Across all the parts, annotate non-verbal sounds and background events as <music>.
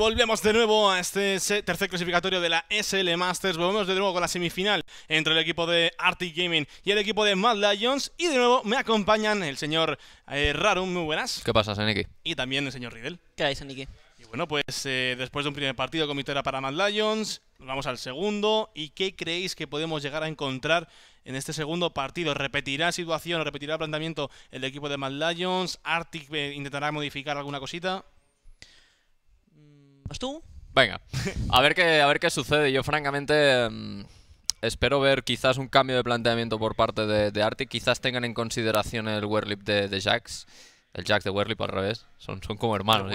volvemos de nuevo a este tercer clasificatorio de la SL Masters. Volvemos de nuevo con la semifinal entre el equipo de Arctic Gaming y el equipo de Mad Lions. Y de nuevo me acompañan el señor eh, Rarum, muy buenas. ¿Qué pasa, Saniki? Y también el señor Riddle. ¿Qué hay, Saniki? Y bueno, pues eh, después de un primer partido con para Mad Lions, vamos al segundo. ¿Y qué creéis que podemos llegar a encontrar en este segundo partido. ¿Repetirá situación, repetirá planteamiento el equipo de Mad Lions? ¿Arctic eh, intentará modificar alguna cosita? tú? Venga, a ver qué, a ver qué sucede. Yo francamente mm, espero ver quizás un cambio de planteamiento por parte de, de Quizás tengan en consideración el Werlip de, de Jax. El Jack de Werlip al revés. Son, son como hermanos.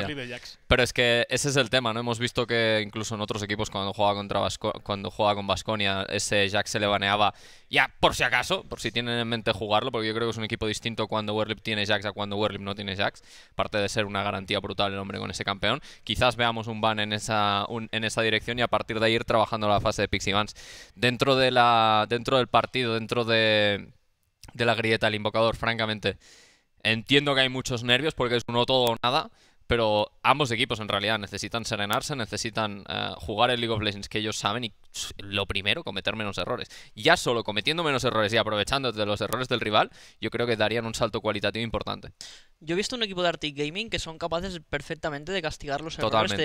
Pero es que ese es el tema, ¿no? Hemos visto que incluso en otros equipos cuando juega contra cuando con Basconia, ese Jack se le baneaba ya por si acaso, por si tienen en mente jugarlo, porque yo creo que es un equipo distinto cuando Whirlip tiene Jax a cuando Whirlip no tiene Jax. Parte de ser una garantía brutal el hombre con ese campeón. Quizás veamos un ban en esa, en esa dirección y a partir de ahí ir trabajando la fase de Pixie Bans. Dentro de la. dentro del partido, dentro de, de la grieta, el invocador, francamente. Entiendo que hay muchos nervios porque es uno todo o nada, pero ambos equipos en realidad necesitan serenarse, necesitan eh, jugar el League of Legends que ellos saben y lo primero, cometer menos errores. Ya solo cometiendo menos errores y aprovechando de los errores del rival, yo creo que darían un salto cualitativo importante. Yo he visto un equipo de Arctic Gaming que son capaces perfectamente de castigar los errores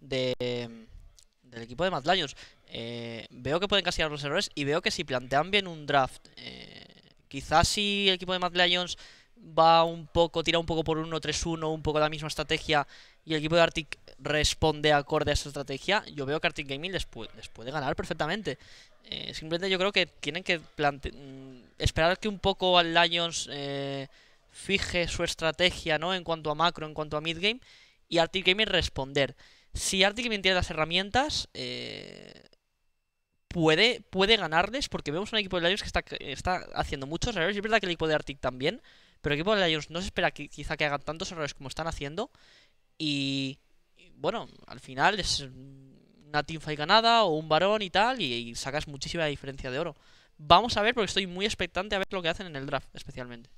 de, mm, del equipo de Mad Lions. Eh, veo que pueden castigar los errores y veo que si plantean bien un draft, eh, quizás si el equipo de Mad Lions va un poco, tira un poco por 1-3-1, un poco la misma estrategia, y el equipo de Arctic responde acorde a esa estrategia, yo veo que Arctic Gaming les, puede, ganar perfectamente. Eh, simplemente yo creo que tienen que mm, esperar que un poco al Lions eh, fije su estrategia ¿no? en cuanto a macro, en cuanto a mid-game, y Arctic Gaming responder. Si Arctic Gaming tiene las herramientas, eh, puede, puede ganarles, porque vemos un equipo de Lions que está, está haciendo muchos errores, es verdad que el equipo de Arctic también, pero el equipo de Lions no se espera que quizá que hagan tantos errores como están haciendo. Y, bueno, al final es una y ganada o un varón y tal. y sacas muchísima diferencia de oro. Vamos a ver porque estoy muy expectante a ver lo que hacen en el draft especialmente.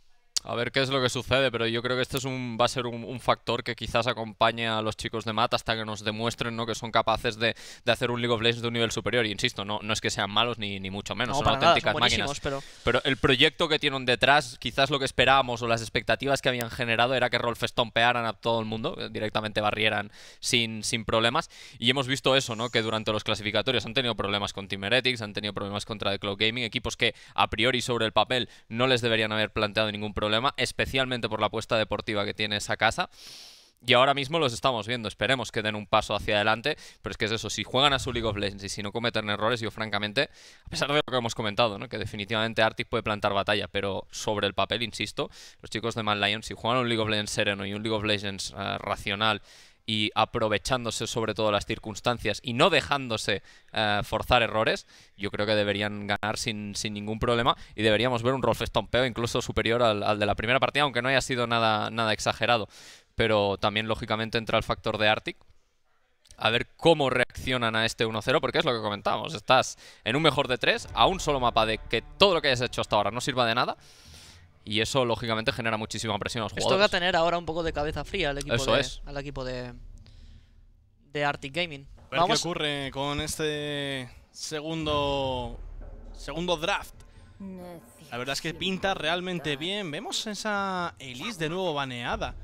A ver qué es lo que sucede, pero yo creo que este es un, va a ser un, factor que quizás acompañe a los chicos de MAT hasta que nos demuestren ¿no? que son capaces de, hacer un League of Legends de un nivel superior. Y insisto, no, no es que sean malos ni, ni mucho menos, son auténticas máquinas. Pero... el proyecto que tienen detrás, quizás lo que esperábamos o las expectativas que habían generado era que Rolfes tompearan a todo el mundo, eh, directamente barrieran sin, sin problemas. Y hemos visto eso, ¿no? que durante los clasificatorios han tenido problemas con Team Heretics, han tenido problemas contra The Cloud Gaming, equipos que a priori sobre el papel no les deberían haber planteado ningún problema especialmente por la apuesta deportiva que tiene esa casa. Y ahora mismo los estamos viendo, esperemos que den un paso hacia adelante, pero es que es eso, si juegan a su League of Legends y si no cometen errores, yo francamente, a pesar de lo que hemos comentado, ¿no? que definitivamente Arctic puede plantar batalla, pero sobre el papel, insisto, los chicos de Man Lions, si juegan un League of Legends sereno y un League of Legends eh, racional y aprovechándose sobre todo las circunstancias y no dejándose eh, forzar errores, yo creo que deberían ganar sin, sin ningún problema y deberíamos ver un Rolf Stompeo incluso superior al, de la primera partida, aunque no haya sido nada, nada exagerado. Pero también, lógicamente, entra el factor de Arctic, a ver cómo reaccionan a este 1-0, porque es lo que comentábamos. Estás en un mejor de 3, a un solo mapa de que todo lo que hayas hecho hasta ahora no sirva de nada. Y eso, lógicamente, genera muchísima presión a los jugadores. Esto va a tener ahora un poco de cabeza fría al equipo, de, es. Al equipo de, de Arctic Gaming. A ver qué ocurre con este segundo, segundo draft. La verdad es que pinta realmente bien. Vemos esa Elise de nuevo baneada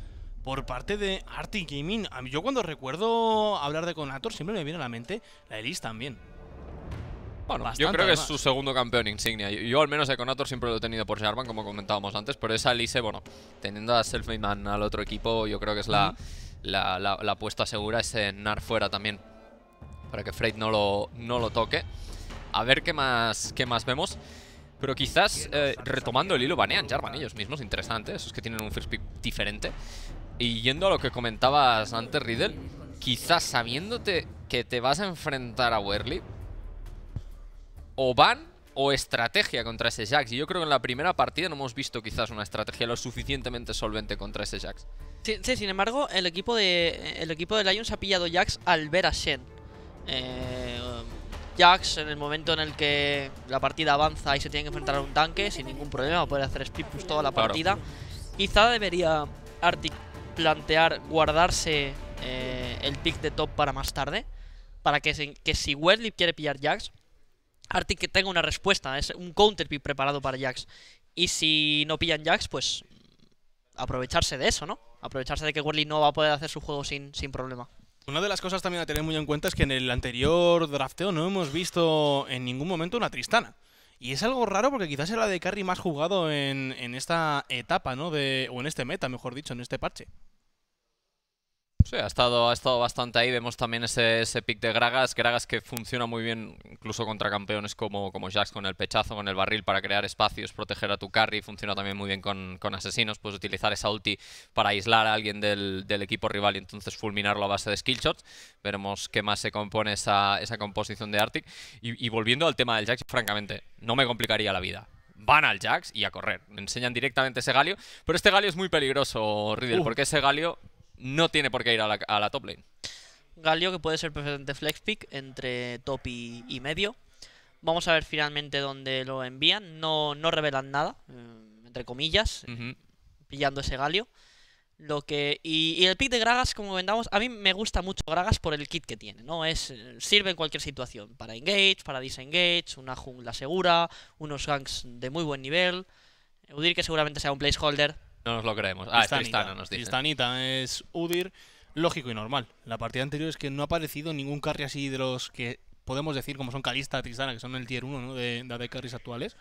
por parte de Arctic Gaming. Yo cuando recuerdo hablar de Conator siempre me viene a la mente la Elise también yo creo que es su segundo campeón insignia. Yo, al menos Conator siempre lo he tenido por Jarvan, como comentábamos antes, pero esa Lise, bueno, teniendo a Selfmade Man al otro equipo, yo creo que es la, puesta la, apuesta segura, Ese Nar fuera también, para que Freight no lo, no lo toque. A ver qué más, qué más vemos. Pero quizás, eh, retomando el hilo, banean Jarvan ellos mismos, interesante, esos que tienen un first pick diferente. Y yendo a lo que comentabas antes, Riddle, quizás sabiéndote que te vas a enfrentar a Werly, o van o estrategia contra ese Jax. Y yo creo que en la primera partida no hemos visto quizás una estrategia lo suficientemente solvente contra ese Jax. Sí, sin embargo, el equipo de el equipo Lions ha pillado Jax al ver a Shen. Eh, Jax, en el momento en el que la partida avanza y se tiene que enfrentar a un tanque, sin ningún problema, puede hacer speed toda la partida. Quizá debería Arctic plantear guardarse eh, el pick de top para más tarde. Para que, que si Wesley quiere pillar Jax, Arctic que tenga una respuesta, es un counter preparado para Jax. Y si no pillan Jax, pues aprovecharse de eso, ¿no? Aprovecharse de que Whirly no va a poder hacer su juego sin, problema. Una de las cosas también a tener muy en cuenta es que en el anterior drafteo no hemos visto en ningún momento una Tristana. Y es algo raro porque quizás es la de carry más jugado en, esta etapa, ¿no? De, o en este meta, mejor dicho, en este parche. Sí, ha estado, ha estado bastante ahí. Vemos también ese, pick de Gragas. Gragas que funciona muy bien incluso contra campeones como, como Jax con el pechazo, con el barril para crear espacios, proteger a tu carry. Funciona también muy bien con, asesinos. Puedes utilizar esa ulti para aislar a alguien del, equipo rival y entonces fulminarlo a base de skillshots. Veremos qué más se compone esa, esa composición de Arctic. Y, volviendo al tema del Jax, francamente, no me complicaría la vida van al Jax y a correr. Me Enseñan directamente ese Galio. Pero este Galio es muy peligroso, Riddle, uh. porque ese Galio no tiene por qué ir a la, top lane. Galio, que puede ser perfectamente flex pick entre top y, medio. Vamos a ver finalmente dónde lo envían. No, no revelan nada, eh, entre comillas, eh, pillando ese Galio. Lo que, y, el pick de Gragas, como vendamos a mí me gusta mucho Gragas por el kit que tiene, ¿no? Es, eh, sirve en cualquier situación, para engage, para disengage, una jungla segura, unos ganks de muy buen nivel. Udir que seguramente sea un placeholder, no nos lo creemos. Ah, es Tristana, nos dice. Tristanita es Udir, lógico y normal. La partida anterior es que no ha aparecido ningún carry así de los que podemos decir como son Calista, Tristana, que son el tier 1 de, de carries actuales.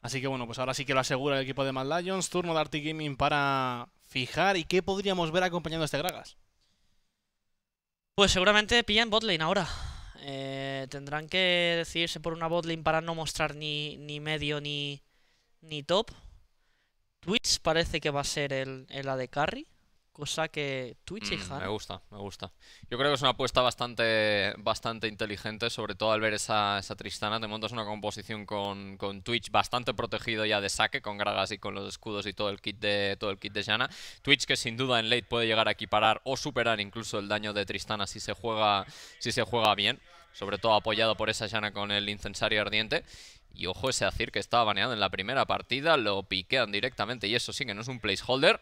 Así que bueno, pues ahora sí que lo asegura el equipo de Mad Lions. Turno de Arctic Gaming para fijar. ¿Y qué podríamos ver acompañando a este Gragas? Pues seguramente pillan botlane ahora. Eh, tendrán que decidirse por una botlane para no mostrar ni, medio ni, ni top. Twitch parece que va a ser el, el de Carry. Cosa que Twitch y mm, Jana. Me gusta, me gusta. Yo creo que es una apuesta bastante, bastante inteligente, sobre todo al ver esa, esa Tristana. Te montas una composición con, Twitch bastante protegido ya de saque, con Gragas y con los escudos y todo el kit de todo el kit de Jana. Twitch que sin duda en late puede llegar a equiparar o superar incluso el daño de Tristana si se juega, si se juega bien sobre todo apoyado por esa llana con el incensario ardiente. Y ojo ese Azir que estaba baneado en la primera partida, lo piquean directamente y eso sí que no es un placeholder.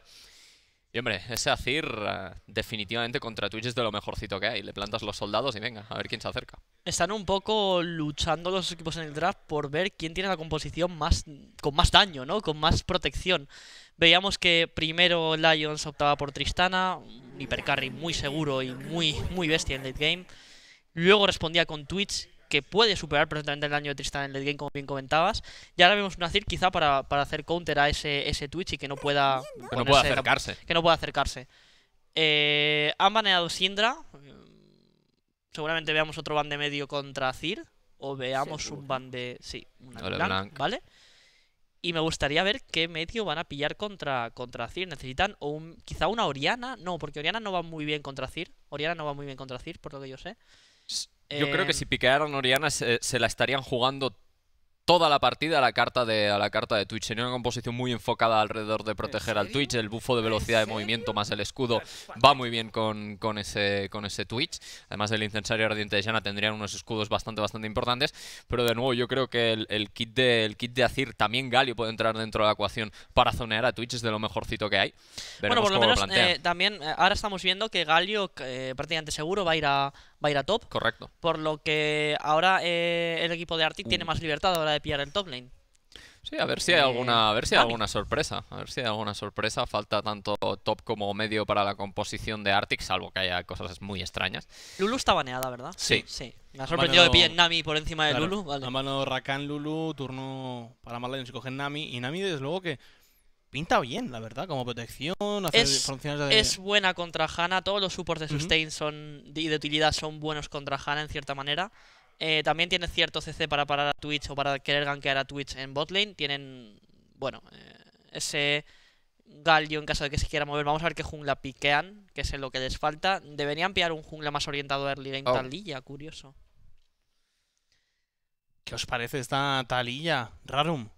Y hombre, ese Azir eh, definitivamente contra Twitch es de lo mejorcito que hay. Le plantas los soldados y venga, a ver quién se acerca. Están un poco luchando los equipos en el draft por ver quién tiene la composición más con más daño, ¿no? Con más protección. Veíamos que primero Lions optaba por Tristana, un hipercarry muy seguro y muy, muy bestia en late game. Luego respondía con Twitch, que puede superar perfectamente el daño de Tristan en el game, como bien comentabas. Y ahora vemos una Cir quizá para, hacer counter a ese, ese Twitch y que no pueda... Que no pueda acercarse. que no pueda acercarse. Eh, han baneado Syndra. Mm, seguramente veamos otro ban de medio contra Cir. O veamos un ban de... Sí, una Blanc, ¿vale? Y me gustaría ver qué medio van a pillar contra, contra Necesitan o un, quizá una Oriana. No, porque Oriana no va muy bien contra Zir. Oriana no va muy bien contra Zir, por lo que yo sé. Yo creo que em, si piquearan Oriana se, la estarían jugando toda la partida a la carta de, la carta de Twitch. sería una composición muy enfocada alrededor de proteger al Twitch. El bufo de velocidad de movimiento más el escudo pues, va muy bien con, ese, con ese Twitch. Además del incensario ardiente de Yana tendrían unos escudos bastante, bastante importantes. Pero de nuevo yo creo que el, kit, de, kit de Azir, también Galio puede entrar dentro de la ecuación para zonear a Twitch. Es de lo mejorcito que hay. bueno, por lo menos eh, también eh, ahora estamos viendo que Galio eh, prácticamente seguro va a ir a va a ir a top. Correcto. Por lo que ahora eh, el equipo de Arctic tiene mm. más libertad ahora de pillar el top lane. Sí, a ver si hay eh, alguna, a ver si hay alguna sorpresa. A ver si hay alguna sorpresa. Falta tanto top como medio para la composición de Arctic, salvo que haya cosas muy extrañas. Lulu está baneada, ¿verdad? Sí. Sí. Me ha sorprendido que Nami por encima de Lulu. La mano Rakan Lulu, turno para Marlene si cogen Nami. Y Nami, desde luego que pinta bien, la verdad, como protección, hacer es, funciones de... Es buena contra Hanna, todos los supports de sustain son, y de utilidad son buenos contra Hanna en cierta manera. Eh, también tiene cierto CC para parar a Twitch o para querer ganquear a Twitch en botlane. Tienen, bueno, eh, ese Galio en caso de que se quiera mover. Vamos a ver qué jungla piquean, que es lo que les falta. Deberían pillar un jungla más orientado a early game, oh. Talilla, curioso. ¿Qué os parece esta Talilla, Rarum?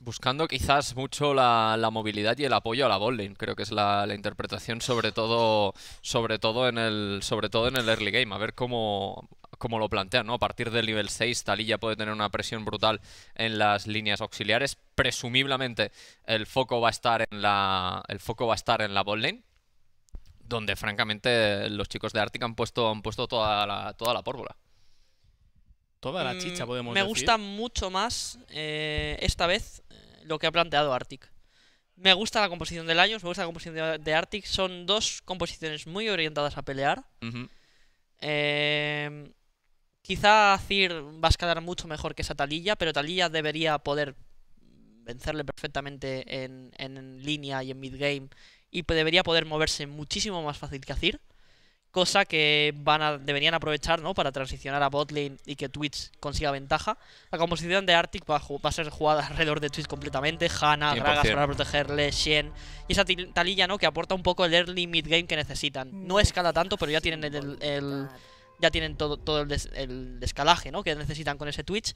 Buscando quizás mucho la, movilidad y el apoyo a la bowling, creo que es la, interpretación sobre todo, sobre todo en el, sobre todo en el early game, a ver cómo, lo plantean, ¿no? A partir del nivel 6, Talilla puede tener una presión brutal en las líneas auxiliares. Presumiblemente el foco va a estar en la. El foco va a estar en la bowling, donde francamente los chicos de Arctic han puesto, han puesto toda la, toda la pórvora. Toda la chicha, mm, podemos me decir. Me gusta mucho más eh, esta vez eh, lo que ha planteado Arctic. Me gusta la composición del año, me gusta la composición de, Arctic. Son dos composiciones muy orientadas a pelear. Em, quizá Cir va a escalar mucho mejor que esa Talilla, pero Talilla debería poder vencerle perfectamente en, línea y en mid game, Y debería poder moverse muchísimo más fácil que Cir cosa que van deberían aprovechar ¿no? para transicionar a botlane y que Twitch consiga ventaja. La composición de Arctic va a, ser jugada <laughs> alrededor de Twitch completamente. Hanna, Dragas para protegerle, Shen y esa talilla ¿no? que aporta un poco el early mid game que necesitan. No escala tanto, pero ya tienen el, ya tienen todo, todo el, descalaje ¿no? que necesitan con ese Twitch.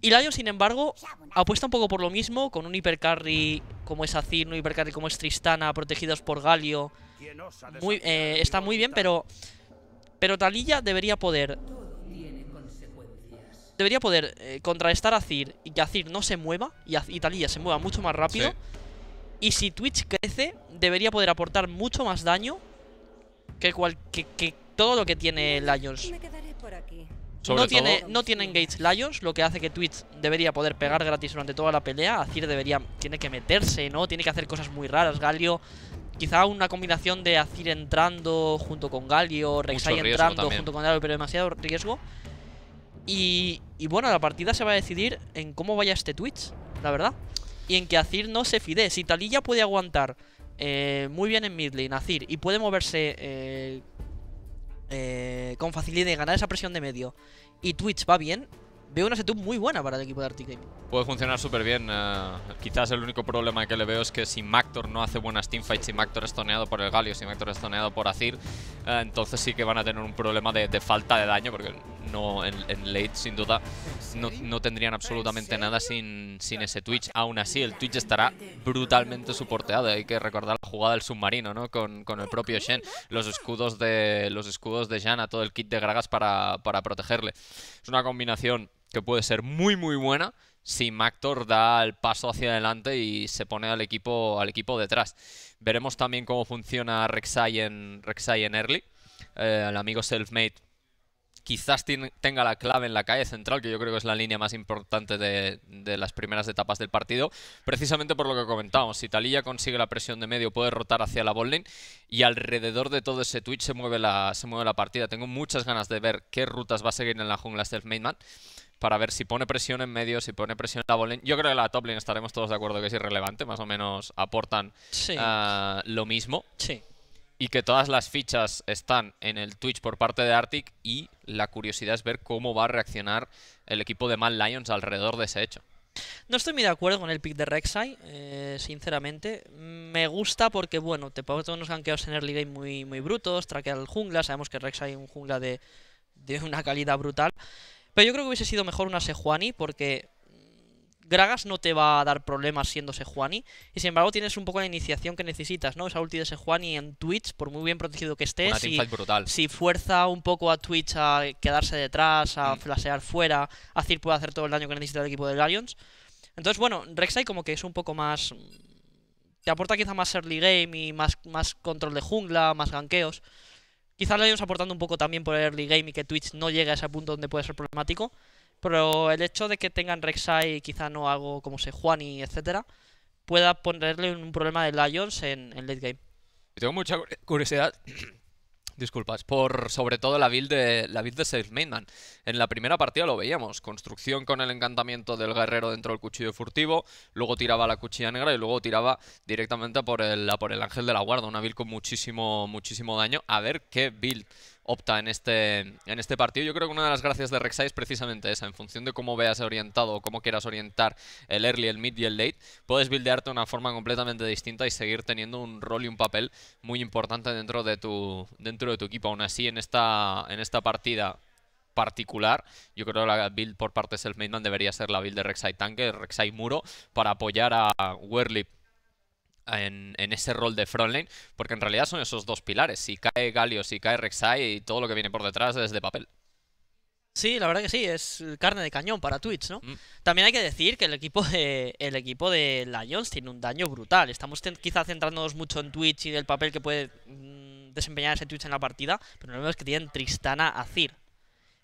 Y Lion, sin embargo, apuesta un poco por lo mismo, con un hipercarry como es Azir, un hipercarry como es Tristana, protegidos por Galio, muy, eh, está muy bien, pero... Pero Talilla debería poder... Debería poder eh, contrarrestar a Zir y que Azir no se mueva y, Talilla se mueva mucho más rápido. Y si Twitch crece, debería poder aportar mucho más daño que, que, todo lo que tiene Lions. no, tiene, no tiene engage Lions, lo que hace que Twitch debería poder pegar gratis durante toda la pelea. Azir debería, tiene que meterse, ¿no? Tiene que hacer cosas muy raras. Galio Quizá una combinación de Azir entrando junto con Galio, Rek'Sai entrando junto con Galio, pero demasiado riesgo. Y, bueno, la partida se va a decidir en cómo vaya este Twitch, la verdad. Y en que Azir no se fide. Si Talilla puede aguantar eh, muy bien en midlane lane, Azir, y puede moverse eh, eh, con facilidad y ganar esa presión de medio, y Twitch va bien, veo una setup muy buena para el equipo de Arctic Puede funcionar súper bien. Eh, quizás el único problema que le veo es que si Mactor no hace buenas teamfights, si Mactor es toneado por el Galio, si Mactor es toneado por Azir, eh, entonces sí que van a tener un problema de falta de daño, porque no, en, late sin duda no, tendrían absolutamente nada sin, sin ese Twitch. Aún así, el Twitch estará brutalmente soporteado. Hay que recordar la jugada del submarino, ¿no? Con, el propio Shen. Los escudos de los escudos de todo el kit de Gragas para, protegerle. Es una combinación que puede ser muy muy buena si Mactor da el paso hacia adelante y se pone al equipo, al equipo detrás. Veremos también cómo funciona Rek'Sai en, early. Eh, el amigo Selfmade quizás tenga la clave en la calle central, que yo creo que es la línea más importante de, las primeras etapas del partido, precisamente por lo que comentábamos. Si Talilla consigue la presión de medio, puede rotar hacia la bowling y alrededor de todo ese Twitch se mueve la, se mueve la partida. Tengo muchas ganas de ver qué rutas va a seguir en la jungla Stealth Mainman para ver si pone presión en medio, si pone presión en la bowling. Yo creo que la top lane estaremos todos de acuerdo que es irrelevante, más o menos aportan ah, lo mismo. Sí y que todas las fichas están en el Twitch por parte de Arctic y la curiosidad es ver cómo va a reaccionar el equipo de Mad Lions alrededor de ese hecho. No estoy muy de acuerdo con el pick de Rek'Sai, eh, sinceramente. Me gusta porque, bueno, te puedo unos quedado en early game muy, muy brutos, traquear el jungla, sabemos que Rek'Sai es un jungla de, de una calidad brutal. Pero yo creo que hubiese sido mejor una Sejuani porque Gragas no te va a dar problemas siendo Juani. Y sin embargo, tienes un poco la iniciación que necesitas, ¿no? Esa ulti de Sejuani en Twitch, por muy bien protegido que estés. si, fuerza un poco a Twitch a quedarse detrás, a mm. flashear fuera, a puede hacer todo el daño que necesita el equipo de Lions. Entonces, bueno, Rek'Sai como que es un poco más. Te aporta quizá más early game y más, más control de jungla, más ganqueos. Quizá Lions aportando un poco también por el early game y que Twitch no llegue a ese punto donde puede ser problemático. Pero el hecho de que tengan Rek'Sai, quizá no algo como se Juani, etcétera, pueda ponerle un problema de Lions en, el late game. Tengo mucha curiosidad <coughs> disculpas, por sobre todo la build de la build de Safe Mainman. En la primera partida lo veíamos, construcción con el encantamiento del guerrero dentro del cuchillo furtivo, luego tiraba la cuchilla negra y luego tiraba directamente por el, por el ángel de la guarda, una build con muchísimo, muchísimo daño. A ver qué build opta en este, en este partido. Yo creo que una de las gracias de Rek'Sai es precisamente esa. En función de cómo veas orientado o cómo quieras orientar el early, el mid y el late, puedes buildearte de una forma completamente distinta y seguir teniendo un rol y un papel muy importante dentro de tu, dentro de tu equipo. Aún así, en esta, en esta partida particular. Yo creo que la build por parte de Selfmade debería ser la build de Rek'Sai tanque, Rek'Sai muro, para apoyar a Werlip en, ese rol de frontline, porque en realidad son esos dos pilares. Si cae Galio, si cae Rek'Sai y todo lo que viene por detrás es de papel. Sí, la verdad que sí, es carne de cañón para Twitch, ¿no? Mm. También hay que decir que el equipo de el equipo de Lions tiene un daño brutal. Estamos quizá centrándonos mucho en Twitch y del papel que puede mm, desempeñar ese Twitch en la partida, pero no vemos que tienen Tristana Azir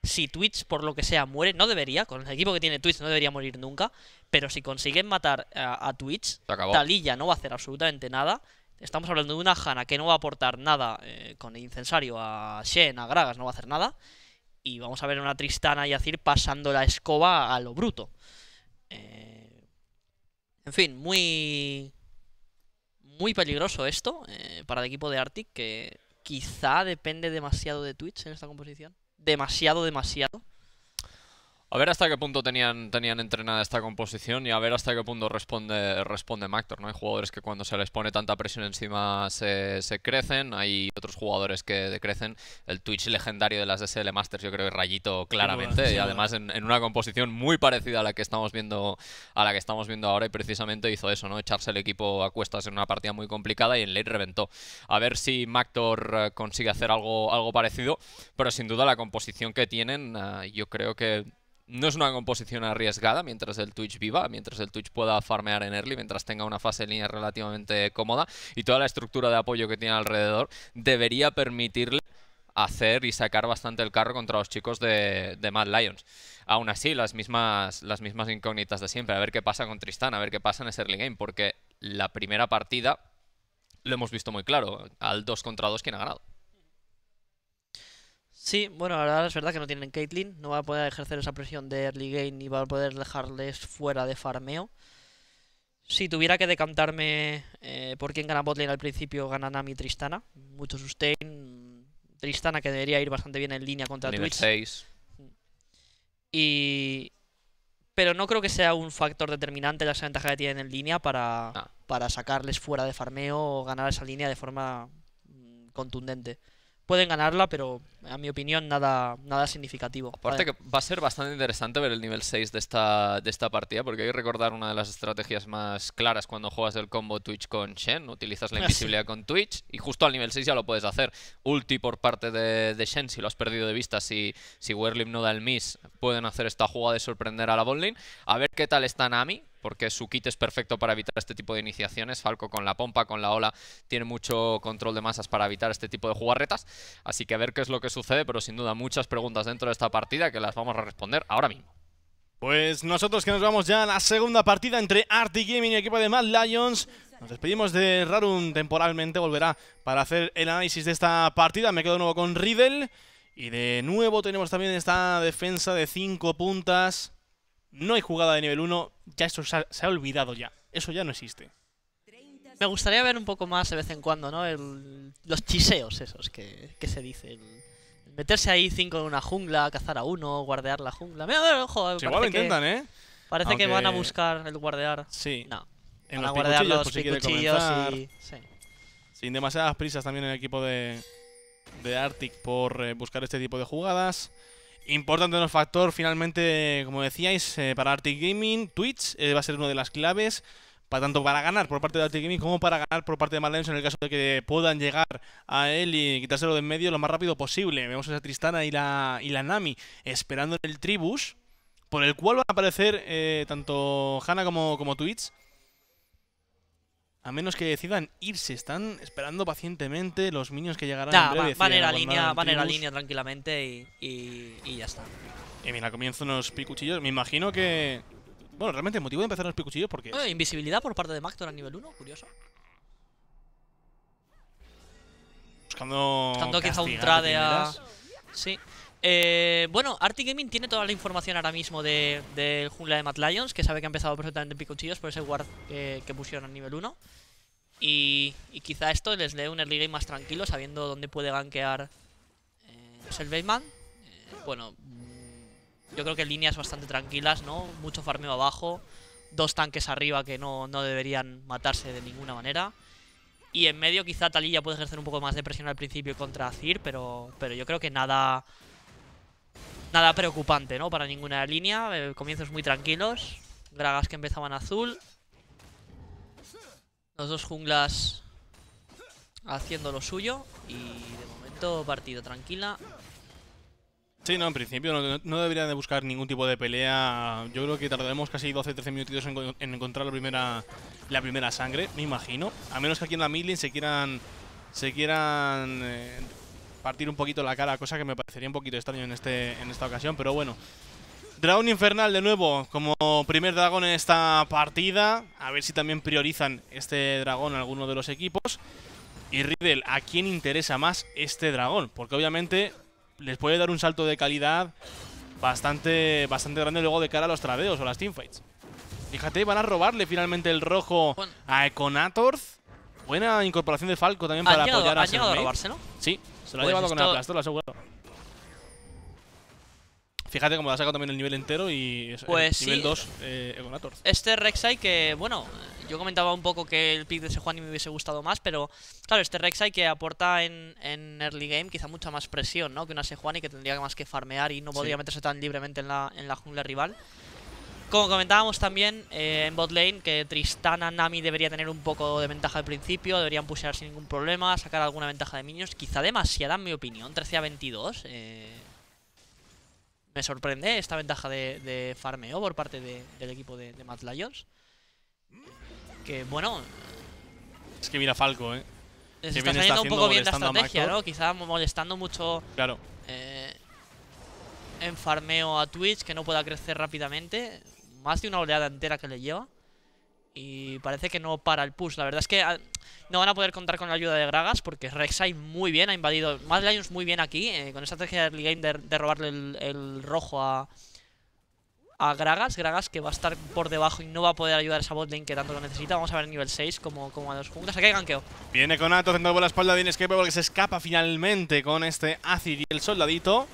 si Twitch, por lo que sea, muere, no debería, con el equipo que tiene Twitch no debería morir nunca, pero si consiguen matar a, Twitch, Talilla no va a hacer absolutamente nada. Estamos hablando de una Hanna que no va a aportar nada eh, con el incensario a Shen, a Gragas, no va a hacer nada. Y vamos a ver una Tristana y a pasando la escoba a lo bruto. Eh, en fin, muy. Muy peligroso esto eh, para el equipo de Arctic, que quizá depende demasiado de Twitch en esta composición demasiado, demasiado. A ver hasta qué punto tenían, tenían entrenada esta composición y a ver hasta qué punto responde, responde Mactor, ¿no? Hay jugadores que cuando se les pone tanta presión encima se, crecen, hay otros jugadores que decrecen. El Twitch legendario de las SL Masters yo creo que rayito claramente y además en, una composición muy parecida a la que estamos viendo a la que estamos viendo ahora y precisamente hizo eso, ¿no? Echarse el equipo a cuestas en una partida muy complicada y en late reventó. A ver si Mactor eh, consigue hacer algo, algo parecido, pero sin duda la composición que tienen eh, yo creo que no es una composición arriesgada mientras el Twitch viva, mientras el Twitch pueda farmear en early, mientras tenga una fase de línea relativamente cómoda y toda la estructura de apoyo que tiene alrededor debería permitirle hacer y sacar bastante el carro contra los chicos de, Mad Lions. Aún así, las mismas, las mismas incógnitas de siempre. A ver qué pasa con Tristán, a ver qué pasa en ese early game, porque la primera partida lo hemos visto muy claro. Al 2 contra 2, ¿quién ha ganado? Sí, bueno, la verdad es verdad que no tienen Caitlyn, no va a poder ejercer esa presión de early game ni va a poder dejarles fuera de farmeo. Si tuviera que decantarme eh, por quién gana botlane al principio, gana Nami Tristana. Mucho sustain. Tristana que debería ir bastante bien en línea contra Twitch. Pero no creo que sea un factor determinante la ventaja que tienen en línea para, ah. para sacarles fuera de farmeo o ganar esa línea de forma mm, contundente pueden ganarla, pero a mi opinión nada, nada significativo. Aparte que va a ser bastante interesante ver el nivel 6 de esta, de esta partida, porque hay que recordar una de las estrategias más claras cuando juegas el combo Twitch con Shen, utilizas la ah, invisibilidad con Twitch y justo al nivel 6 ya lo puedes hacer. Ulti por parte de, Shen, si lo has perdido de vista, si, si no da el miss, pueden hacer esta jugada de sorprender a la botlane. A ver qué tal está Nami, porque su kit es perfecto para evitar este tipo de iniciaciones. Falco con la pompa, con la ola, tiene mucho control de masas para evitar este tipo de jugarretas. Así que a ver qué es lo que sucede, pero sin duda muchas preguntas dentro de esta partida que las vamos a responder ahora mismo. Pues nosotros que nos vamos ya a la segunda partida entre Arty Gaming y equipo de Mad Lions. Nos despedimos de Rarun temporalmente, volverá para hacer el análisis de esta partida. Me quedo de nuevo con Riddle. Y de nuevo tenemos también esta defensa de cinco puntas no hay jugada de nivel 1, ya eso se ha, olvidado ya. Eso ya no existe. Me gustaría ver un poco más de vez en cuando, ¿no? los chiseos esos que, se dicen. meterse ahí cinco en una jungla, cazar a uno, guardear la jungla. lo intentan, ¿eh? Parece que van a buscar el guardear. Sí. van a guardear los cuchillos. Sin demasiadas prisas también el equipo de, de Arctic por eh, buscar este tipo de jugadas. Importante el factor, finalmente, como decíais, eh, para Arctic Gaming, Twitch eh, va a ser una de las claves, para, tanto para ganar por parte de Arctic Gaming como para ganar por parte de Malenso en el caso de que puedan llegar a él y quitárselo de en medio lo más rápido posible. Vemos a esa Tristana y la, y la Nami esperando en el Tribus, por el cual van a aparecer eh, tanto Hanna como, como Twitch. A menos que decidan irse, están esperando pacientemente los minions que llegarán en breve. van a línea, van en la línea tranquilamente y, ya está. Y mira, comienzo unos picuchillos. Me imagino que... Bueno, realmente el motivo de empezar los picuchillos porque... Eh, invisibilidad por parte de Mactor a nivel 1, curioso. Buscando... Buscando quizá un trade a... Sí, eh, bueno, Arctic Gaming tiene toda la información ahora mismo del de jungla de Mad Lions, que sabe que ha empezado perfectamente en picochillos por ese guard que, pusieron a nivel 1. Y, quizá esto les dé un early game más tranquilo, sabiendo dónde puede gankear eh, el Bateman. Eh, bueno, yo creo que líneas bastante tranquilas, ¿no? Mucho farmeo abajo, dos tanques arriba que no, deberían matarse de ninguna manera. Y en medio quizá Talilla puede ejercer un poco más de presión al principio contra Zir, pero, pero yo creo que nada Nada preocupante, ¿no? Para ninguna línea. Eh, comienzos muy tranquilos. dragas que empezaban azul. Los dos junglas haciendo lo suyo. Y de momento partido tranquila. Sí, no, en principio no, deberían de buscar ningún tipo de pelea. Yo creo que tardaremos casi 12-13 minutitos en, en, encontrar la primera, la primera sangre, me imagino. A menos que aquí en la midlane se quieran, se quieran eh, partir un poquito la cara, cosa que me parecería un poquito extraño en, este, en esta ocasión, pero bueno. Dragón Infernal de nuevo como primer dragón en esta partida. A ver si también priorizan este dragón alguno de los equipos. Y Riddle, ¿a quién interesa más este dragón? Porque obviamente les puede dar un salto de calidad bastante, bastante grande luego de cara a los tradeos o las teamfights. Fíjate, van a robarle finalmente el rojo a Econatorth. Buena incorporación de Falco también para apoyar a Sí, lo ha pues llevado con el aplasto, lo aseguro. Fíjate cómo lo ha sacado también el nivel entero y es eh, pues nivel 2 eh, Egonator. Este Rek'Sai que, bueno, yo comentaba un poco que el pick de ese Juan me hubiese gustado más, pero claro, este Rek'Sai que aporta en, early game quizá mucha más presión, ¿no? Que una Sejuani que tendría más que farmear y no podría meterse tan libremente en la, en la jungla rival. Como comentábamos también eh, en botlane que Tristana Nami debería tener un poco de ventaja al principio, deberían pushear sin ningún problema, sacar alguna ventaja de minions, quizá demasiada en mi opinión, 13 a 22. Eh, me sorprende esta ventaja de, farmeo por parte del equipo de, de Mad Lions. Que bueno... Es que mira Falco, eh. está saliendo un poco bien la estrategia, ¿no? Quizá molestando mucho... Claro. Eh, en farmeo a Twitch, que no pueda crecer rápidamente más de una oleada entera que le lleva. Y parece que no para el push. La verdad es que ah, no van a poder contar con la ayuda de Gragas porque Rek'Sai muy bien ha invadido. de Lions muy bien aquí, eh, con esa estrategia de early game de, robarle el, rojo a, a Gragas. Gragas que va a estar por debajo y no va a poder ayudar a esa botlane que tanto lo necesita. Vamos a ver el nivel 6 como, como a dos juntas. Aquí hay ganqueo. Viene con Atos, entrando por la espalda, de Inescape porque se escapa finalmente con este Azir y el soldadito.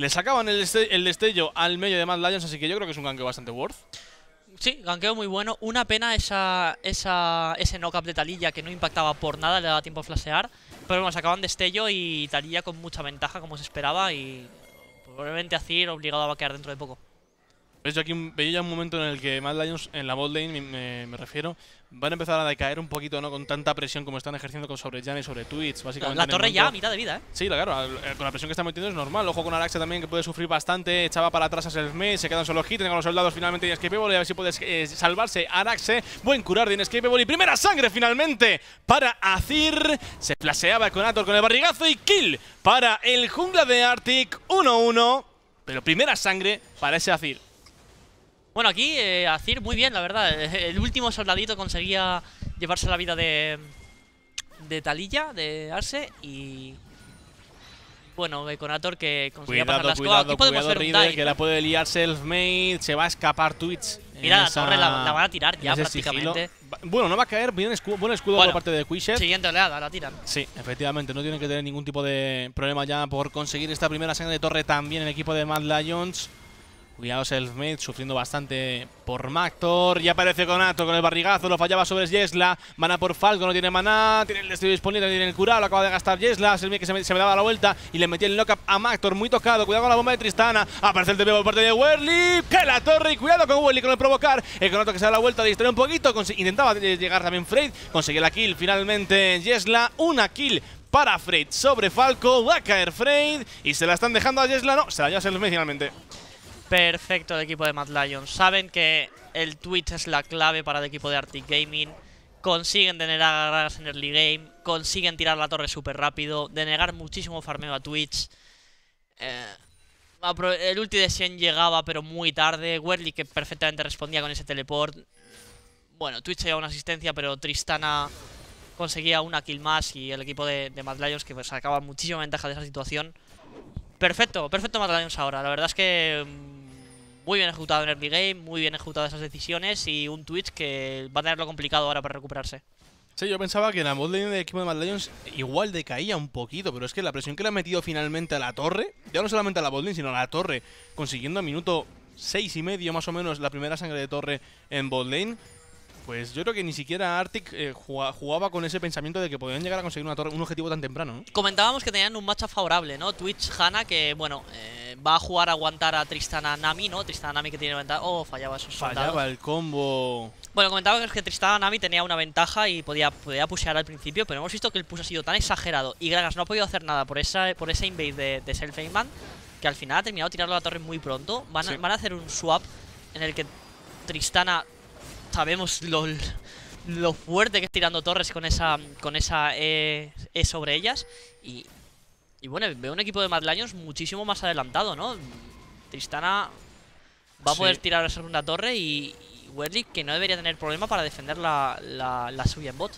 Le sacaban el, destello al medio de Mad Lions, así que yo creo que es un ganqueo bastante worth. Sí, ganqueo muy bueno. Una pena esa, ese knock-up de Talilla que no impactaba por nada, le daba tiempo a flashear. Pero bueno, sacaban destello y Talilla con mucha ventaja, como se esperaba, y probablemente Azir obligado a vaquear dentro de poco. ¿Ves? aquí veía ya un momento en el que Mad Lions, en la Bold lane, me, refiero, van a empezar a decaer un poquito, ¿no? Con tanta presión como están ejerciendo con sobre Jan y sobre Twitch, básicamente. La, torre ya mitad de vida, ¿eh? Sí, claro, eh, con la presión que están metiendo es normal. Ojo con Araxe también, que puede sufrir bastante. Echaba para atrás a Selfmade, se quedan solo hit, con los soldados finalmente y A ver si puede eh, salvarse Araxe. Buen curar de inescapeable y primera sangre finalmente para Azir. Se plaseaba con Ator con el barrigazo y kill para el jungla de Arctic 1-1. Pero primera sangre para ese Azir. Bueno, aquí eh, Azir muy bien, la verdad. <laughs> El último soldadito conseguía llevarse la vida de, de Talilla, de Arce y... Bueno, Ator, que conseguía cuidado, pasar las cuidado, Aquí podemos que la puede liar Selfmade, se va a escapar Twitch. Mira, la torre la, van a tirar ya prácticamente. Bueno, no va a caer, buen escudo bueno, por parte de Quisher. Siguiente oleada, la tiran. Sí, efectivamente, no tienen que tener ningún tipo de problema ya por conseguir esta primera sangre de torre también el equipo de Mad Lions. Cuidado Selfmade, sufriendo bastante por Mactor. Y aparece con con el barrigazo, lo fallaba sobre Jesla. Mana por Falco, no tiene maná, tiene el destino disponible, tiene el curado, lo acaba de gastar Yesla. Selfmade que se me, daba la vuelta y le metía el up a Mactor, muy tocado. Cuidado con la bomba de Tristana. Aparece el TP por parte de Werly, que la torre y cuidado con Werly con el provocar. El conato que se da la vuelta, distrae un poquito, intentaba eh, llegar también Freyd, conseguía la kill finalmente Yesla. Una kill para Freyd sobre Falco, va a caer Freyd y se la están dejando a Jesla. no, se la lleva Selfmade finalmente perfecto el equipo de Mad Lions Saben que el Twitch es la clave para el equipo de Arctic Gaming. Consiguen denegar agarras en early game. Consiguen tirar la torre súper rápido. Denegar muchísimo farmeo a Twitch. Eh, el ulti de Shen llegaba, pero muy tarde. Werly que perfectamente respondía con ese teleport. Bueno, Twitch llevaba una asistencia, pero Tristana conseguía una kill más y el equipo de, de Mad Lions que pues, sacaba muchísima ventaja de esa situación. Perfecto, perfecto Mad Lions ahora. La verdad es que mm, muy bien ejecutado en early game, muy bien ejecutado esas decisiones y un Twitch que va a tenerlo complicado ahora para recuperarse. Sí, yo pensaba que en la botlane del equipo de Mad Lions igual decaía un poquito, pero es que la presión que le ha metido finalmente a la torre, ya no solamente a la botlane, sino a la torre, consiguiendo a minuto 6 y medio más o menos la primera sangre de torre en botlane, pues yo creo que ni siquiera Arctic eh, jugaba con ese pensamiento de que podían llegar a conseguir una torre, un objetivo tan temprano. Comentábamos que tenían un match favorable, ¿no? Twitch, Hanna, que bueno, eh, va a jugar a aguantar a Tristana Nami, ¿no? Tristana Nami que tiene ventaja. Oh, fallaba esos Fallaba el combo. Bueno, comentábamos que Tristana Nami tenía una ventaja y podía, podía pushear al principio, pero hemos visto que el push ha sido tan exagerado y Gragas no ha podido hacer nada por esa, por ese invade de, de Self que al final ha terminado tirando la torre muy pronto. Van, van a hacer un swap en el que Tristana sabemos lo, fuerte que es tirando Torres con esa con esa E, e sobre ellas. Y, bueno, veo un equipo de Madlaños muchísimo más adelantado, ¿no? Tristana va a poder tirar a la segunda torre y, y que no debería tener problema para defender la, la suya en bot.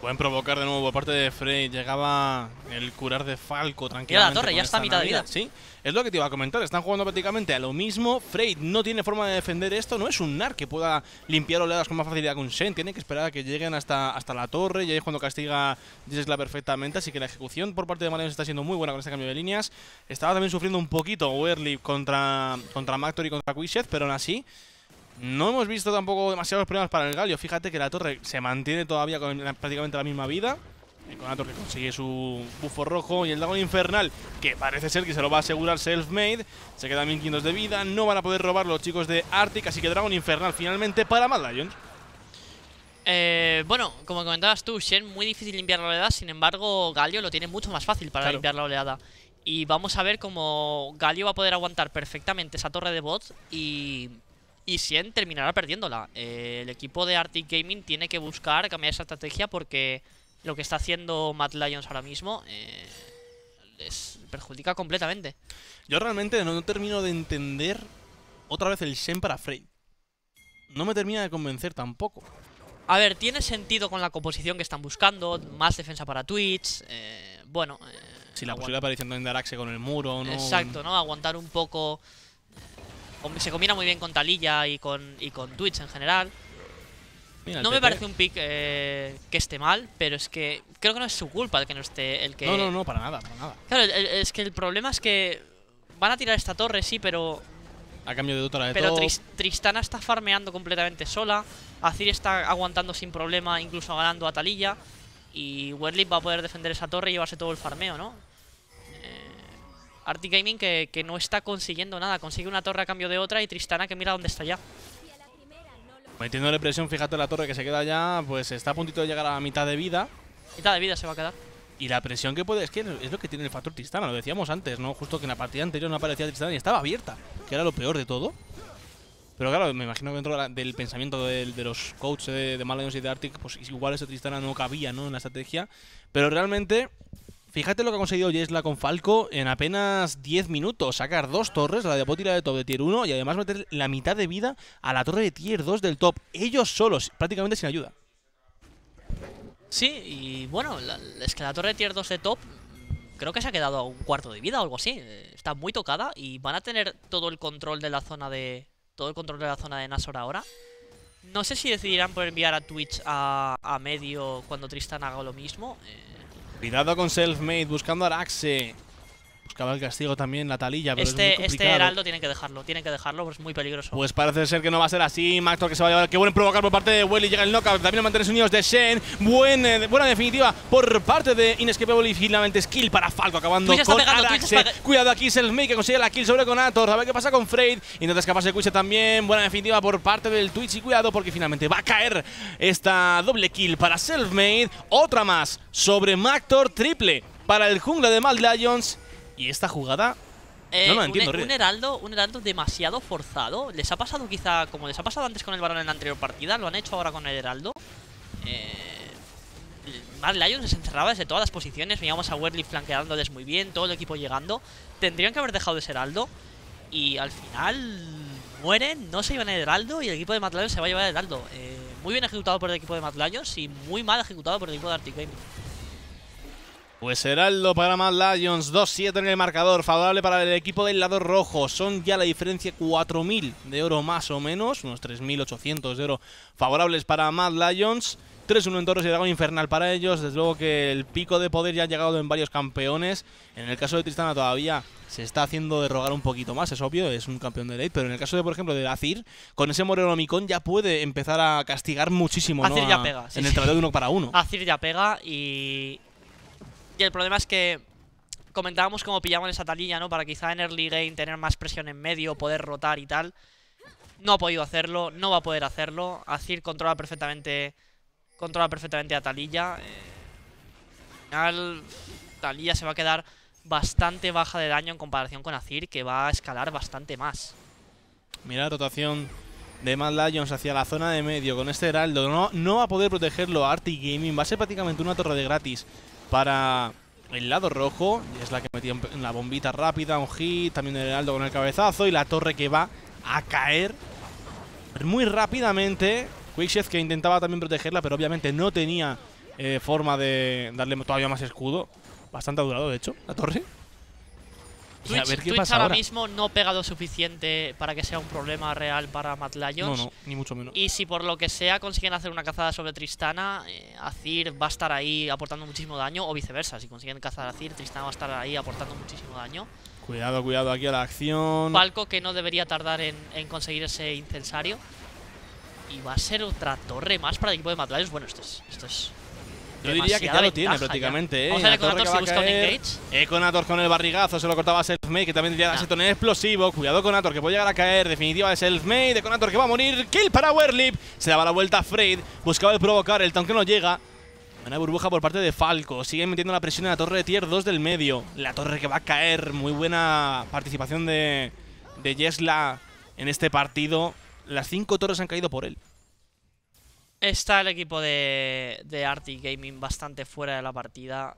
Pueden provocar de nuevo por parte de Frey. Llegaba el curar de Falco tranquilamente. ya la torre, ya está a mitad de vida. Sí, es lo que te iba a comentar. Están jugando prácticamente a lo mismo. Frey no tiene forma de defender esto. No es un NAR que pueda limpiar oleadas con más facilidad que un Shen. Tiene que esperar a que lleguen hasta, hasta la torre. Y ahí es cuando castiga la perfectamente. Así que la ejecución por parte de Malenos está siendo muy buena con este cambio de líneas. Estaba también sufriendo un poquito Werly contra, contra Mactor y contra Quishet, pero aún así no hemos visto tampoco demasiados problemas para el Galio. Fíjate que la torre se mantiene todavía con prácticamente la misma vida. con la torre consigue su bufo rojo. Y el dragón infernal, que parece ser que se lo va a asegurar self made Se quedan 1500 de vida. No van a poder robar los chicos de Arctic. Así que dragón infernal finalmente para Mad Lions. Eh, bueno, como comentabas tú, Shen, muy difícil limpiar la oleada. Sin embargo, Galio lo tiene mucho más fácil para limpiar la oleada. Y vamos a ver cómo Galio va a poder aguantar perfectamente esa torre de bot y y Shen terminará perdiéndola. Eh, el equipo de Arctic Gaming tiene que buscar cambiar esa estrategia porque lo que está haciendo Mad Lions ahora mismo eh, les perjudica completamente. Yo realmente no termino de entender otra vez el Shen para Frey. No me termina de convencer tampoco. A ver, tiene sentido con la composición que están buscando, más defensa para Twitch, eh, bueno... si la posible aparición de Araxe con el muro, ¿no? Exacto, ¿no? Aguantar un poco se combina muy bien con Talilla y con, y con Twitch en general. no me parece un pick eh, que esté mal, pero es que creo que no es su culpa el que no esté el que... No, no, no, para nada, para nada. Claro, es que el problema es que van a tirar esta torre, sí, pero... A cambio de otra de Pero Tristana está farmeando completamente sola, Azir está aguantando sin problema, incluso ganando a Talilla, y Werlip va a poder defender esa torre y llevarse todo el farmeo, ¿no? Arctic Gaming que, no está consiguiendo nada. Consigue una torre a cambio de otra y Tristana que mira dónde está ya. Metiéndole presión, fíjate la torre que se queda ya, pues está a puntito de llegar a la mitad de vida. Mitad de vida se va a quedar. Y la presión que puede, es que es lo que tiene el factor Tristana, lo decíamos antes, ¿no? Justo que en la partida anterior no aparecía Tristana y estaba abierta, que era lo peor de todo. Pero claro, me imagino que dentro del pensamiento de, los coaches de, de y de Arctic, pues igual ese Tristana no cabía, ¿no? En la estrategia. Pero realmente Fíjate lo que ha conseguido Jesla con Falco en apenas 10 minutos. Sacar dos torres, la de de top de tier 1, y además meter la mitad de vida a la torre de tier 2 del top. Ellos solos, prácticamente sin ayuda. Sí, y bueno, es que la torre de tier 2 de top creo que se ha quedado a un cuarto de vida o algo así. Eh, está muy tocada y van a tener todo el control de la zona de... Todo el control de la zona de Nasor ahora. No sé si decidirán por enviar a Twitch a, medio cuando Tristan haga lo mismo. Eh, Cuidado con Selfmade, buscando a Araxe cabal el castigo también la talilla, pero este, este heraldo tienen que dejarlo, tiene que dejarlo, es muy peligroso. Pues parece ser que no va a ser así. Mactor que se va a llevar. Qué buen provocar por parte de Welly. Llega el knockout. También lo unidos de Shen. Eh, buena definitiva por parte de Inescapable y finalmente skill para Falco. Acabando con Cuidado aquí, Selfmade, que consigue la kill sobre Conator. A ver qué pasa con Freyd. Intenta escaparse de también. Buena definitiva por parte del Twitch y cuidado porque finalmente va a caer esta doble kill para Selfmade. Otra más sobre Mactor. Triple para el jungla de Mad Lions. Y esta jugada... Eh, no lo un, heraldo, un demasiado forzado. Les ha pasado quizá, como les ha pasado antes con el varón en la anterior partida, lo han hecho ahora con el heraldo. Eh, Mad Lions se encerraba desde todas las posiciones. Veíamos a Werly flanqueándoles muy bien, todo el equipo llegando. Tendrían que haber dejado ese heraldo. Y al final mueren, no se llevan a heraldo y el equipo de Mad Lions se va a llevar el heraldo. Eh, muy bien ejecutado por el equipo de Mad Lions y muy mal ejecutado por el equipo de Arctic Gaming. Pues Heraldo para Mad Lions, 2-7 en el marcador, favorable para el equipo del lado rojo. Son ya la diferencia 4.000 de oro más o menos, unos 3.800 de oro favorables para Mad Lions. 3-1 en toros y dragón infernal para ellos. Desde luego que el pico de poder ya ha llegado en varios campeones. En el caso de Tristana todavía se está haciendo derrogar un poquito más, es obvio, es un campeón de late. Pero en el caso de, por ejemplo, de Azir, con ese moreno micón ya puede empezar a castigar muchísimo. Azir ya pega. en el trato de uno para uno. Azir ya pega y y el problema es que comentábamos cómo pillaban esa talilla, ¿no? Para quizá en early game tener más presión en medio, poder rotar y tal. No ha podido hacerlo, no va a poder hacerlo. Azir controla perfectamente controla perfectamente a Talilla. Eh, al final, Talilla se va a quedar bastante baja de daño en comparación con Azir, que va a escalar bastante más. Mira la rotación de Mad Lions hacia la zona de medio con este Heraldo. No, va a poder protegerlo Arty Gaming. Va a ser prácticamente una torre de gratis para el lado rojo. Y Es la que metió en la bombita rápida, un hit, también el Heraldo con el cabezazo y la torre que va a caer muy rápidamente. Quickshed que intentaba también protegerla, pero obviamente no tenía eh, forma de darle todavía más escudo. Bastante durado, de hecho, la torre. Twitch, ahora, mismo no pega lo suficiente para que sea un problema real para Matlayos. No, no, ni mucho menos. Y si por lo que sea consiguen hacer una cazada sobre Tristana, eh, Azir va a estar ahí aportando muchísimo daño, o viceversa. Si consiguen cazar a Azir, Tristana va a estar ahí aportando muchísimo daño. Cuidado, cuidado aquí a la acción. Palco que no debería tardar en, conseguir ese incensario. Y va a ser otra torre más para el equipo de Matlayos. Bueno, esto es, esto es yo diría que ya lo tiene prácticamente, ¿eh? Conator busca eh, con el barrigazo, se lo cortaba Selfmade, que también tenía ese tonel explosivo. Cuidado con Ator, que puede llegar a caer. Definitiva de Selfmade, de Conator que va a morir. Kill para Werlip. Se daba la vuelta a Freyd, buscaba el provocar, el tanque no llega. Una burbuja por parte de Falco. Sigue metiendo la presión en la torre de tier 2 del medio. La torre que va a caer. Muy buena participación de, de Yesla en este partido. Las cinco torres han caído por él. Está el equipo de, de Arctic Gaming bastante fuera de la partida.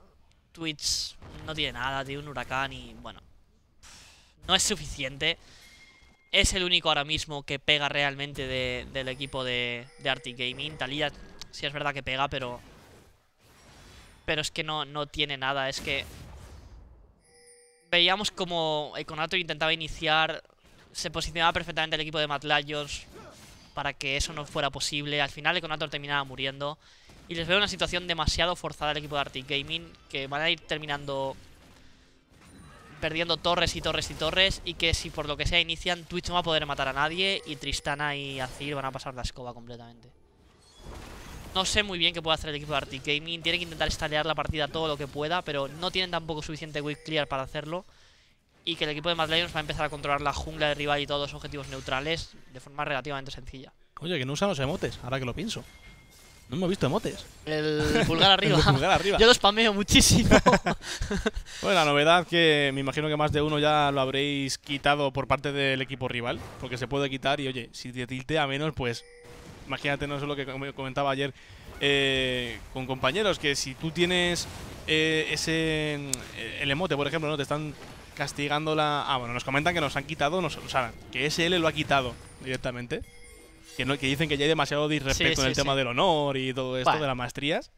Twitch no tiene nada, tiene un huracán y bueno, no es suficiente. Es el único ahora mismo que pega realmente del equipo de, de Arctic Gaming. Talía sí es verdad que pega, pero... Pero es que no, no tiene nada, es que... Veíamos como Econato intentaba iniciar, se posicionaba perfectamente el equipo de Matlayos para que eso no fuera posible. Al final Econator terminaba muriendo. Y les veo una situación demasiado forzada al equipo de Arctic Gaming, que van a ir terminando perdiendo torres y torres y torres, y que si por lo que sea inician, Twitch no va a poder matar a nadie, y Tristana y Azir van a pasar la escoba completamente. No sé muy bien qué puede hacer el equipo de Arctic Gaming, tiene que intentar estalear la partida todo lo que pueda, pero no tienen tampoco suficiente Wick Clear para hacerlo y que el equipo de Mad Lions va a empezar a controlar la jungla de rival y todos los objetivos neutrales de forma relativamente sencilla. Oye, que no usan los emotes, ahora que lo pienso. No hemos visto emotes. El <laughs> pulgar arriba. Yo los spameo muchísimo. <laughs> bueno, la novedad que me imagino que más de uno ya lo habréis quitado por parte del equipo rival, porque se puede quitar y oye, si te tiltea menos, pues imagínate, no es lo que comentaba ayer eh, con compañeros, que si tú tienes eh, ese mm, el emote, por ejemplo, no te están castigándola. Ah, bueno, nos comentan que nos han quitado, no, o sea, que SL lo ha quitado directamente. Que, no, que dicen que ya hay demasiado disrespecto en el tema del honor y todo esto de las maestrías.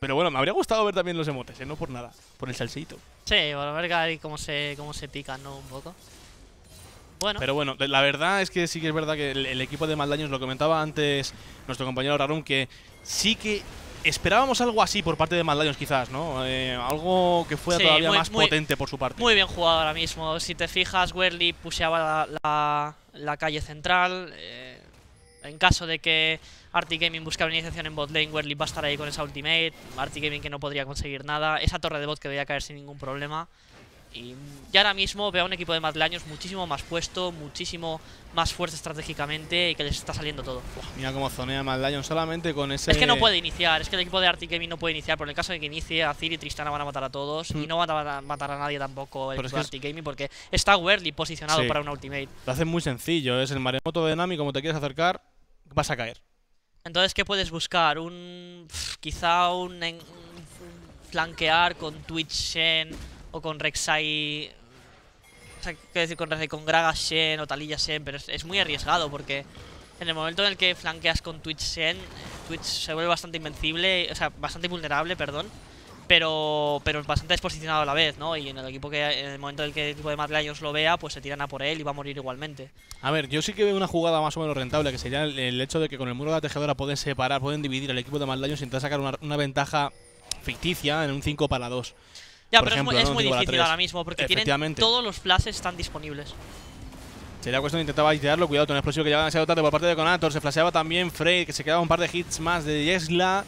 Pero bueno, me habría gustado ver también los emotes, ¿eh? no por nada, por el salsito. Sí, para ver cómo se, cómo se pican, ¿no? Un poco. Bueno. Pero bueno, la verdad es que sí que es verdad que el, equipo de Maldaños, lo comentaba antes nuestro compañero Rarum, que sí que Esperábamos algo así por parte de Mad Lions, quizás, ¿no? Eh, algo que fuera todavía más potente por su parte. Muy bien jugado ahora mismo. Si te fijas, Werly puseaba la, calle central. Eh, en caso de que Arty Gaming buscara una iniciación en bot lane, Werly va a estar ahí con esa ultimate. Arty Gaming que no podría conseguir nada. Esa torre de bot que debía caer sin ningún problema. Y, ya ahora mismo veo a un equipo de Lions muchísimo más puesto, muchísimo más fuerte estratégicamente y que les está saliendo todo. Mira cómo zonea Lions solamente con ese... Es que no puede iniciar, es que el equipo de Arctic Gaming no puede iniciar. Por el caso de que inicie, Azir y Tristana van a matar a todos y mm. no van a matar a nadie tampoco el de Gaming porque está Werly posicionado para una ultimate. Lo hace muy sencillo, es el maremoto de Nami, como te quieres acercar, vas a caer. Entonces, ¿qué puedes buscar? Un... quizá un, un flanquear con Twitch Shen con Rek'Sai... O sea, quiero decir con Rek'Sai, con Gragas Shen o Talilla Shen, pero es, muy arriesgado porque en el momento en el que flanqueas con Twitch Shen, Twitch se vuelve bastante invencible, o sea, bastante vulnerable, perdón, pero pero bastante desposicionado a la vez, ¿no? Y en el equipo que en el momento en el que el equipo de Mad lo vea, pues se tiran a por él y va a morir igualmente. A ver, yo sí que veo una jugada más o menos rentable, que sería el, hecho de que con el muro de la tejedora pueden separar, pueden dividir al equipo de Mad Lions y intentar sacar una, una ventaja ficticia en un 5 para 2. Ya, pero es, muy, difícil ahora mismo porque tienen todos los flashes están disponibles. Sería cuestión de intentar cuidado, con el explosivo que llegaba demasiado tarde por parte de Conator. Se flasheaba también Frey, que se quedaba un par de hits más de Yesla.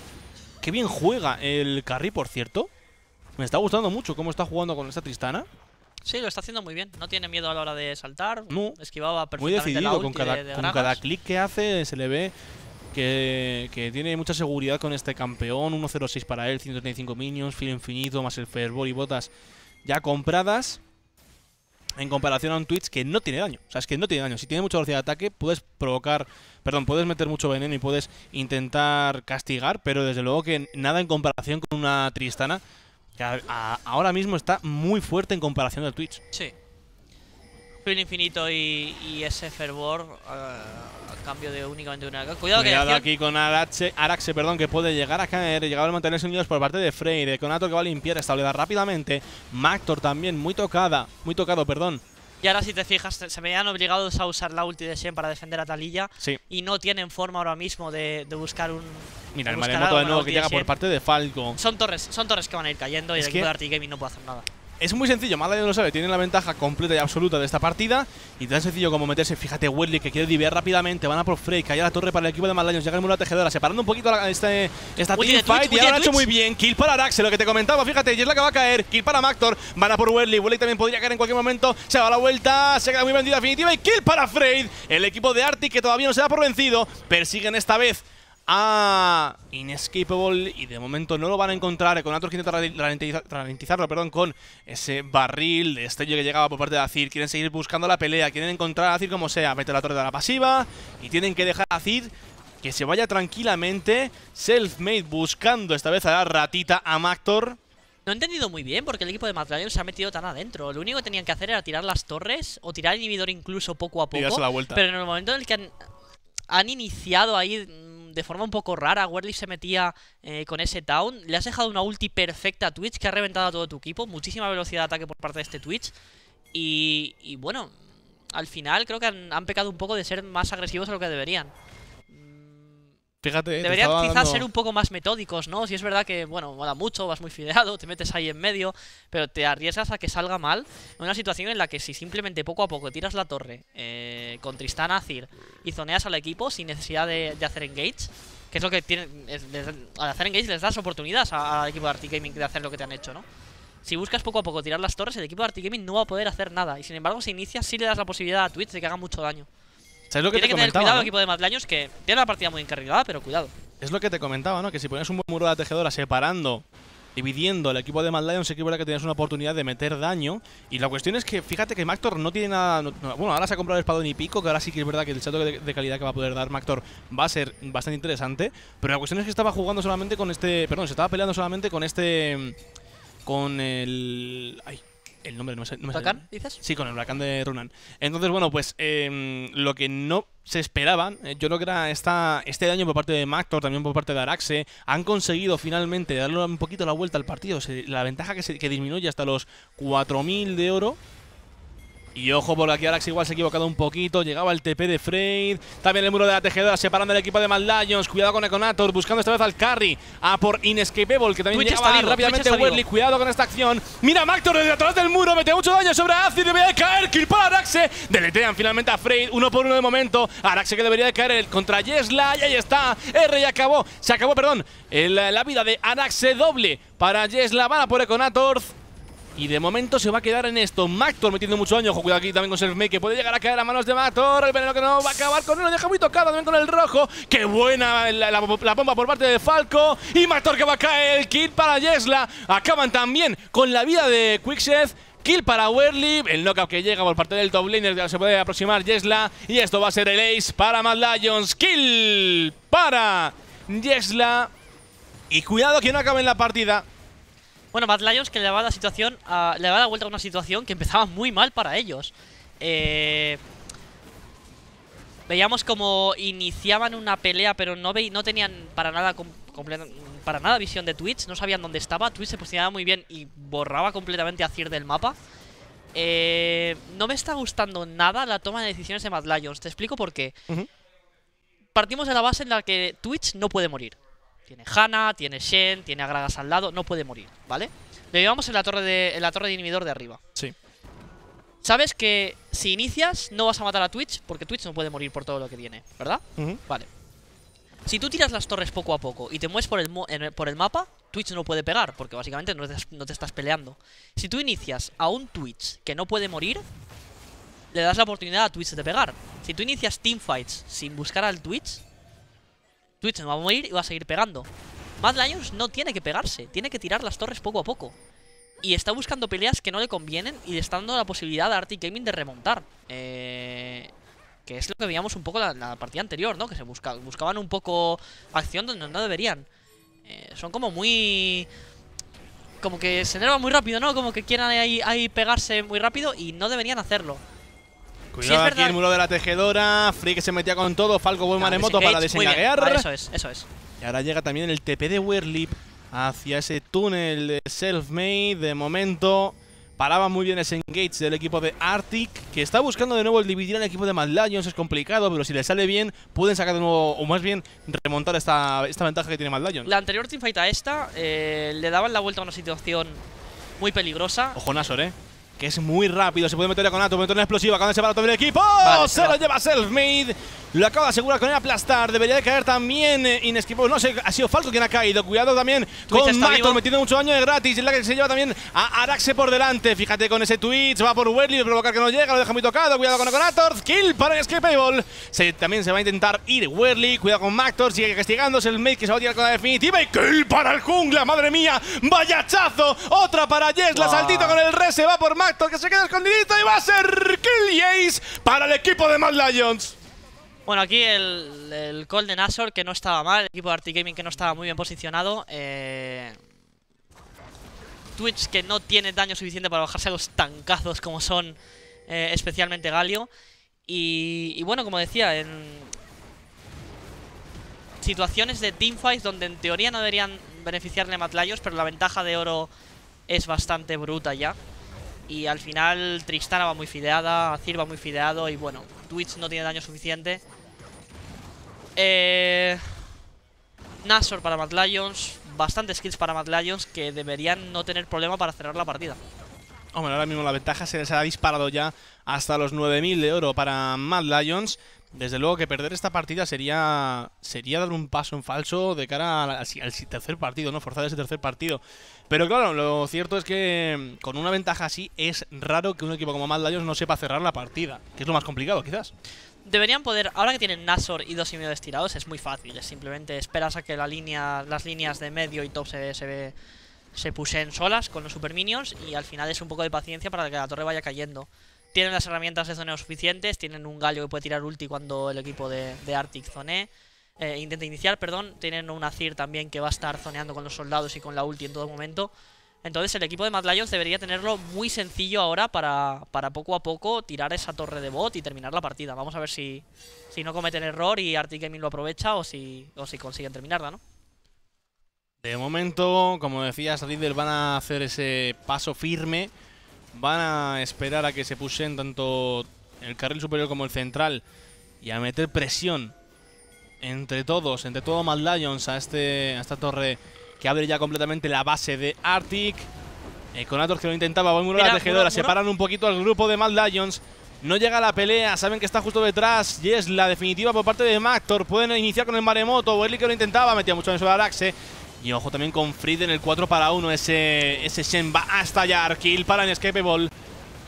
Qué bien juega el carry, por cierto. Me está gustando mucho cómo está jugando con esta Tristana. Sí, lo está haciendo muy bien. No tiene miedo a la hora de saltar. Esquivaba perfectamente Muy decidido. con cada, con cada clic que hace se le ve que, tiene mucha seguridad con este campeón. 1.06 para él, 135 minions, filo infinito, más el fervor y botas ya compradas. En comparación a un Twitch que no tiene daño. O sea, es que no tiene daño. Si tiene mucha velocidad de ataque, puedes provocar. Perdón, puedes meter mucho veneno y puedes intentar castigar. Pero desde luego que nada en comparación con una Tristana. Que ahora mismo está muy fuerte en comparación al Twitch. Sí. Fuel infinito y, ese fervor a cambio de únicamente una Cuidado, Cuidado que aquí con Araxe, Araxe, perdón, que puede llegar a caer, llegar a mantenerse unidos por parte de Freire, Conato que va a limpiar esta oleada rápidamente, Mactor también muy tocada, muy tocado, perdón. Y ahora si te fijas, se veían obligados a usar la ulti de Shen para defender a Talilla y no tienen forma ahora mismo de, buscar un... Mira, el maremoto de nuevo que llega por parte de Falco. Son torres, son torres que van a ir cayendo y el equipo de Artigaming no puede hacer nada. Es muy sencillo, Mala lo sabe, tiene la ventaja completa y absoluta de esta partida Y tan sencillo como meterse, fíjate Welly que quiere diviar rápidamente Van a por Frey, cae a la torre para el equipo de Malaños Llega el tejedora, separando un poquito este, esta teamfight Y ahora hecho muy bien, kill para Rax, lo que te comentaba, fíjate Y es la que va a caer, kill para Mactor, van a por Welly Welly también podría caer en cualquier momento, se va la vuelta Se queda muy vendida definitiva y kill para frey El equipo de Arctic que todavía no se da por vencido Persiguen esta vez a Inescapable y de momento no lo van a encontrar. Con que intenta ralentizarlo perdón, con ese barril de estello que llegaba por parte de Azir. Quieren seguir buscando la pelea, quieren encontrar a Azir como sea. Mete la torre de la pasiva y tienen que dejar a Azir que se vaya tranquilamente. Selfmade buscando esta vez a la ratita a Mactor. No he entendido muy bien porque el equipo de Matladion se ha metido tan adentro. Lo único que tenían que hacer era tirar las torres o tirar el inhibidor incluso poco a poco. Pero en el momento en el que han, han iniciado ahí de forma un poco rara. Werley se metía eh, con ese town. Le has dejado una ulti perfecta Twitch que ha reventado a todo tu equipo. Muchísima velocidad de ataque por parte de este Twitch. Y, bueno, al final creo que han, han pecado un poco de ser más agresivos de lo que deberían. Deberían quizás ser un poco más metódicos, ¿no? Si es verdad que, bueno, mola mucho, vas muy fideado, te metes ahí en medio, pero te arriesgas a que salga mal. En una situación en la que si simplemente poco a poco tiras la torre eh, con Tristana, Azir y zoneas al equipo sin necesidad de, hacer engage, que es lo que tiene al hacer engage les das oportunidades al equipo de Artigaming Gaming de hacer lo que te han hecho, ¿no? Si buscas poco a poco tirar las torres, el equipo de Artigaming Gaming no va a poder hacer nada. Y sin embargo, si inicia, sí le das la posibilidad a Twitch de que haga mucho daño lo que tiene que tener cuidado el equipo de Lions, que tiene una partida muy encarrilada, pero cuidado. Es lo que te comentaba, ¿no? Que si pones un buen muro de la tejedora separando, dividiendo el equipo de Mad Lions, es verdad que tienes una oportunidad de meter daño. Y la cuestión es que, fíjate que Mactor no tiene nada. bueno, ahora se ha comprado el espadón y pico, que ahora sí que es verdad que el chato de, calidad que va a poder dar Mactor va a ser bastante interesante. Pero la cuestión es que estaba jugando solamente con este. Perdón, se estaba peleando solamente con este. Con el. Ay, el nombre no me sale. dices? Sí, con el huracán de Runan. Entonces, bueno, pues em, lo que no se esperaba eh, yo creo que era este daño por parte de Mactor, también por parte de Araxe, han conseguido finalmente darle un poquito la vuelta al partido. la ventaja que, se, que disminuye hasta los 4.000 de oro y ojo porque aquí Arax igual se ha equivocado un poquito. Llegaba el TP de Freyd. También el muro de la tejedora separando el equipo de Mad Cuidado con Econator. Buscando esta vez al carry. A por Inescapable que también llegaba rápidamente Cuidado con esta acción. Mira Mactor desde atrás del muro. Mete mucho daño sobre Azir. Debería caer. Kill para Araxe. Deletean finalmente a Freyd. Uno por uno de momento. Araxe que debería caer el contra Yesla. Y ahí está. R y acabó. Se acabó, perdón. la vida de Araxe doble para Yesla. Van a por Econator. Y de momento se va a quedar en esto. Mactor metiendo mucho daño. Ojo, cuidado aquí también con que puede llegar a caer a manos de Mactor. El veneno que no va a acabar con él. Lo deja muy tocado también con el rojo. Qué buena la, bomba por parte de Falco. Y Mactor que va a caer. kill para Yesla. Acaban también con la vida de Quickseth. Kill para Werly, el knockout que llega por parte del top laner, se puede aproximar Yesla y esto va a ser el ace para Mad Lions. Kill para Yesla y cuidado que no acabe en la partida bueno, Mad Lions que le daba la situación le la vuelta a una situación que empezaba muy mal para ellos. Eh, veíamos como iniciaban una pelea, pero no, no tenían para nada para nada visión de Twitch, no sabían dónde estaba. Twitch se posicionaba muy bien y borraba completamente a Cir del mapa. Eh, no me está gustando nada la toma de decisiones de Mad Lions. Te explico por qué. Partimos de la base en la que Twitch no puede morir. Tiene Hana, tiene Shen, tiene a Gragas al lado. No puede morir, ¿vale? Le llevamos en la torre de, la torre de inhibidor de arriba. Sí. Sabes que si inicias no vas a matar a Twitch porque Twitch no puede morir por todo lo que tiene, ¿verdad? Vale. Si tú tiras las torres poco a poco y te mueves por el, mapa, Twitch no puede pegar porque básicamente no te, no te estás peleando. Si tú inicias a un Twitch que no puede morir, le das la oportunidad a Twitch de pegar. Si tú inicias teamfights sin buscar al Twitch, Twitch nos va a morir y va a seguir pegando. Mad Lions no tiene que pegarse, tiene que tirar las torres poco a poco. Y está buscando peleas que no le convienen y le está dando la posibilidad a Arctic Gaming de remontar. Eh, que es lo que veíamos un poco la, la partida anterior, ¿no? Que se buscaban un poco acción donde no deberían. Eh, son como muy... Como que se enervan muy rápido, ¿no? Como que quieran ahí pegarse muy rápido y no deberían hacerlo. Cuidado aquí el muro de la tejedora. Free que se metía con todo. Falco buen manemoto para desengaguear. eso es, eso es. Y ahora llega también el TP de Werlip hacia ese túnel de made De momento paraba muy bien ese engage del equipo de Arctic, que está buscando de nuevo el dividir al equipo de Mad Lions. Es complicado, pero si le sale bien, pueden sacar de nuevo, o más bien remontar esta, esta ventaja que tiene Mad Lions. La anterior teamfight a esta eh, le daban la vuelta a una situación muy peligrosa. Ojo Nasor, eh que es muy rápido. Se puede meter con Atom, meter una explosiva. Cuando se va el del equipo, se, lo lleva self made lo acaba de asegurar con el aplastar. Debería de caer también eh, inescapable. No sé, ha sido Falco quien ha caído. Cuidado también con Mactor metiendo mucho daño de gratis. Es la que se lleva también a Araxe por delante. Fíjate con ese Twitch. Va por Werly, provocar que no llega. Lo deja muy tocado. Cuidado con Oconator. Kill para Escapable. Se, también se va a intentar ir Werly. Cuidado con Mactor. Sigue castigándose el Mate que se va a tirar con la definitiva. Y kill para el jungla. Madre mía. Vaya chazo. Otra para Jess. La ah. saltito con el re. Se va por Mactor que se queda escondidito. Y va a ser kill y para el equipo de Mad Lions. Bueno, aquí el, el call de Nasor que no estaba mal, el equipo de Artigaming que no estaba muy bien posicionado. Eh, Twitch que no tiene daño suficiente para bajarse a los tancazos como son eh, especialmente Galio. Y, bueno, como decía, en situaciones de teamfights donde en teoría no deberían beneficiarle Matlayos, pero la ventaja de oro es bastante bruta ya. Y al final Tristana va muy fideada, Azir va muy fideado y bueno, Twitch no tiene daño suficiente eh... para Mad Lions. Bastantes skills para Mad Lions que deberían no tener problema para cerrar la partida. Hombre, ahora mismo la ventaja se les ha disparado ya hasta los 9.000 de oro para Mad Lions. Desde luego que perder esta partida sería sería dar un paso en falso de cara al, al, tercer partido, ¿no? Forzar ese tercer partido. Pero claro, lo cierto es que con una ventaja así es raro que un equipo como Mad Lions no sepa cerrar la partida, que es lo más complicado quizás. Deberían poder, ahora que tienen Nasor y dos y medio estirados, es muy fácil. simplemente esperas a que la línea, las líneas de medio y top se, se, se solas con los super minions y al final es un poco de paciencia para que la torre vaya cayendo. Tienen las herramientas de zoneo suficientes, tienen un gallo que puede tirar ulti cuando el equipo de, Arctic Zone eh, intenta iniciar, perdón. Tienen una CIR también que va a estar zoneando con los soldados y con la ulti en todo momento. Entonces el equipo de Mad Lions debería tenerlo muy sencillo ahora para, poco a poco tirar esa torre de bot y terminar la partida. Vamos a ver si, no cometen error y Arctic Gaming lo aprovecha o si, si consiguen terminarla, ¿no? De momento, como decías, Riddle van a hacer ese paso firme. Van a esperar a que se pusen tanto el carril superior como el central y a meter presión entre todos, entre todo Mad Lions a, este, a esta torre que abre ya completamente la base de Arctic. Eh, Ator, que lo intentaba, va la tejedora, separan un poquito al grupo de Mad Lions. No llega la pelea, saben que está justo detrás y es la definitiva por parte de Mactor. Pueden iniciar con el maremoto, Werly que lo intentaba, metía mucho en sobre Araxe. Y ojo también con Fried en el 4 para 1, ese, ese Shen va a estallar, kill para ball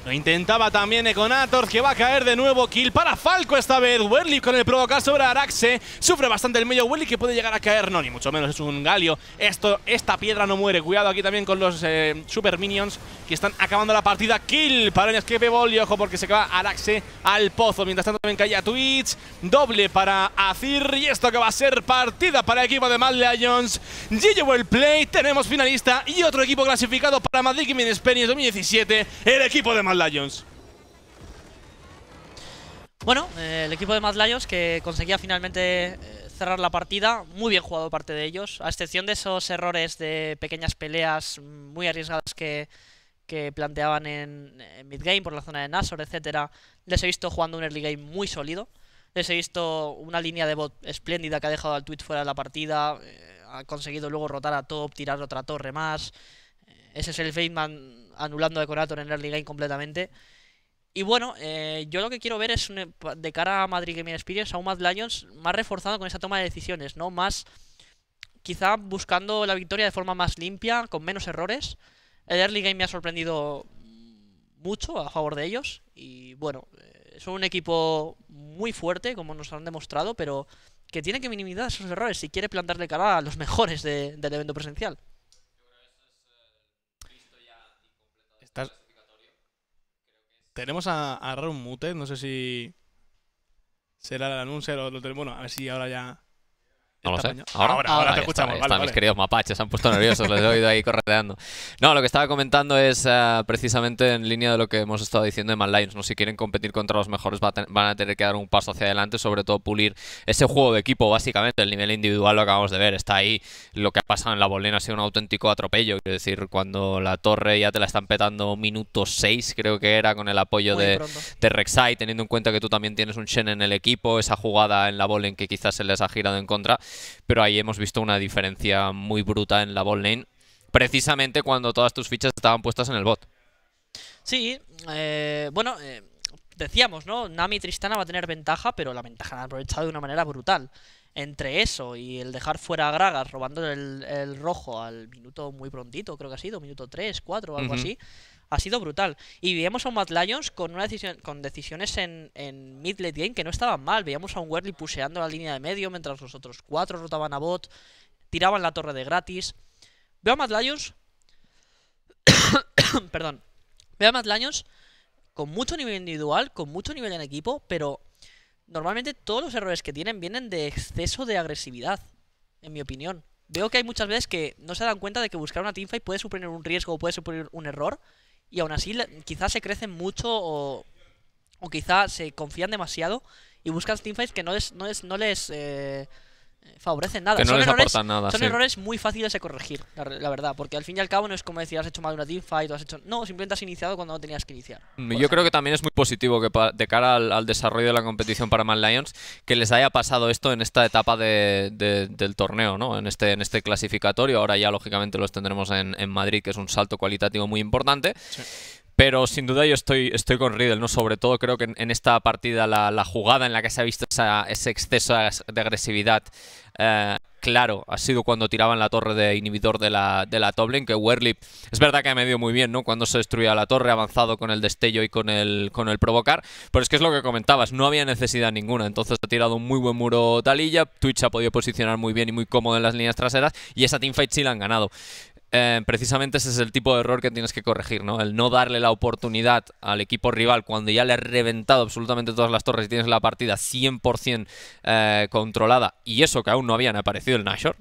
lo intentaba también Econator, que va a caer de nuevo. Kill para Falco esta vez. Werly con el provocar sobre Araxe. Sufre bastante el medio Werly, que puede llegar a caer. No, ni mucho menos. Es un galio. Esto, esta piedra no muere. Cuidado aquí también con los eh, super minions, que están acabando la partida. Kill para el escape ball. Y ojo, porque se acaba Araxe al pozo. Mientras tanto también caía Twitch. Doble para Azir. Y esto que va a ser partida para el equipo de Mad Lions. GG el Play. Tenemos finalista y otro equipo clasificado para Madrid Gaming Experience 2017. El equipo de Mad bueno, eh, el equipo de Mad Lions que conseguía finalmente eh, cerrar la partida, muy bien jugado parte de ellos, a excepción de esos errores de pequeñas peleas mm, muy arriesgadas que, planteaban en, mid-game por la zona de Nasor, etcétera. Les he visto jugando un early game muy sólido. Les he visto una línea de bot espléndida que ha dejado al Twitch fuera de la partida. Eh, ha conseguido luego rotar a top, tirar otra torre más. Ese es el Feynman anulando de Decorator en early game completamente. Y bueno, eh, yo lo que quiero ver es de cara a Madrid Gaming Experience, a un Mad Lions más reforzado con esa toma de decisiones, ¿no? Más quizá buscando la victoria de forma más limpia, con menos errores. El early game me ha sorprendido mucho a favor de ellos. Y bueno, eh, son un equipo muy fuerte, como nos han demostrado, pero que tiene que minimizar esos errores si quiere plantarle cara a los mejores del evento presencial. Tenemos a, a un Mute, no sé si será el anuncio, o lo bueno, a ver si ahora ya no lo sé. Ahora, ahora, te escuchamos. están mis queridos mapaches, se han puesto nerviosos, los he oído ahí correteando. No, lo que estaba comentando es eh, precisamente en línea de lo que hemos estado diciendo de Man Lions. ¿no? Si quieren competir contra los mejores, van a tener que dar un paso hacia adelante, sobre todo pulir ese juego de equipo, básicamente. El nivel individual lo acabamos de ver, está ahí. Lo que ha pasado en la bolena ha sido un auténtico atropello. Es decir, cuando la torre ya te la están petando minuto 6, creo que era, con el apoyo de, de Rek'Sai, teniendo en cuenta que tú también tienes un Shen en el equipo, esa jugada en la bolen que quizás se les ha girado en contra pero ahí hemos visto una diferencia muy bruta en la ball lane, precisamente cuando todas tus fichas estaban puestas en el bot. Sí, eh, bueno, eh, decíamos, ¿no? Nami Tristana va a tener ventaja, pero la ventaja la han aprovechado de una manera brutal. Entre eso y el dejar fuera a Gragas robando el, rojo al minuto muy prontito, creo que ha sido, minuto 3, 4 o algo así ha sido brutal. Y veíamos a un Mad Lions con, una decisión, con decisiones en, en mid-late game que no estaban mal. Veíamos a un Werly puseando la línea de medio mientras los otros cuatro rotaban a bot, tiraban la torre de gratis. Veo a Mad Lions... <coughs> Perdón. Veo a Mad Lions con mucho nivel individual, con mucho nivel en equipo, pero normalmente todos los errores que tienen vienen de exceso de agresividad, en mi opinión. Veo que hay muchas veces que no se dan cuenta de que buscar una teamfight puede suponer un riesgo o puede suponer un error, y aún así quizás se crecen mucho o, o quizás se confían demasiado y buscan teamfights que no les, no les, no les eh, favorecen nada. no son errores, muy fáciles de corregir, la, verdad, porque al fin y al cabo no es como decir has hecho mal una teamfight has hecho... No, simplemente has iniciado cuando no tenías que iniciar. Yo creo que también es muy positivo que de cara al, desarrollo de la competición para Man Lions que les haya pasado esto en esta etapa del torneo, ¿no? En este, en este clasificatorio, ahora ya lógicamente los tendremos en, en Madrid, que es un salto cualitativo muy importante. Sí pero sin duda yo estoy, estoy con Riddle, ¿no? Sobre todo creo que en, esta partida la, jugada en la que se ha visto esa, ese exceso de agresividad eh, claro ha sido cuando tiraban la torre de inhibidor de la, de la top que Werlip es verdad que ha medido muy bien, ¿no? Cuando se destruía la torre, avanzado con el destello y con el, con el provocar, pero es que es lo que comentabas, no había necesidad ninguna, entonces ha tirado un muy buen muro Talilla, Twitch ha podido posicionar muy bien y muy cómodo en las líneas traseras y esa teamfight sí la han ganado. Eh, precisamente ese es el tipo de error que tienes que corregir, ¿no? El no darle la oportunidad al equipo rival cuando ya le has reventado absolutamente todas las torres y tienes la partida 100% eh, controlada y eso que aún no habían aparecido el Nashor.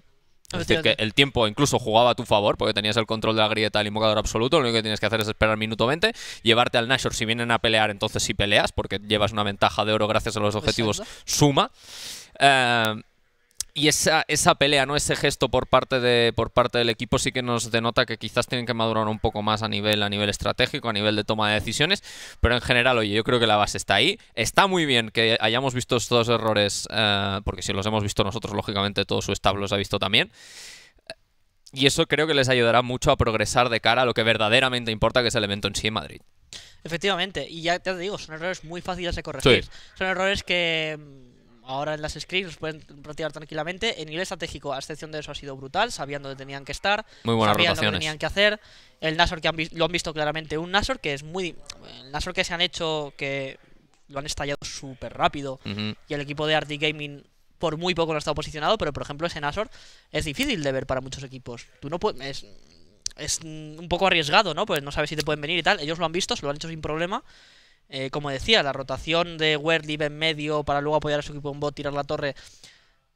Es decir, que el tiempo incluso jugaba a tu favor porque tenías el control de la grieta del invocador absoluto. Lo único que tienes que hacer es esperar minuto 20, llevarte al Nashor. Si vienen a pelear, entonces sí peleas porque llevas una ventaja de oro gracias a los objetivos suma. Eh, y esa, esa pelea, ¿no? Ese gesto por parte, de, por parte del equipo sí que nos denota que quizás tienen que madurar un poco más a nivel, a nivel estratégico, a nivel de toma de decisiones. Pero en general, oye, yo creo que la base está ahí. Está muy bien que hayamos visto estos errores, eh, porque si los hemos visto nosotros, lógicamente todo su establo los ha visto también. Y eso creo que les ayudará mucho a progresar de cara a lo que verdaderamente importa, que es el evento en sí en Madrid. Efectivamente, y ya te digo, son errores muy fáciles de corregir. Son errores que ahora en las los pueden practicar tranquilamente. En nivel estratégico, a excepción de eso, ha sido brutal. Sabían dónde tenían que estar. Muy sabían lo que tenían que hacer. El Nasor que lo han visto claramente. Un Nasor que es muy... El Nasor que se han hecho que lo han estallado súper rápido. Y el equipo de Arty Gaming por muy poco no ha estado posicionado. Pero, por ejemplo, ese Nasor es difícil de ver para muchos equipos. Tú no Es, es un poco arriesgado, ¿no? Pues no sabes si te pueden venir y tal. Ellos lo han visto, se lo han hecho sin problema. Eh, como decía, la rotación de live en medio para luego apoyar a su equipo en bot, tirar la torre.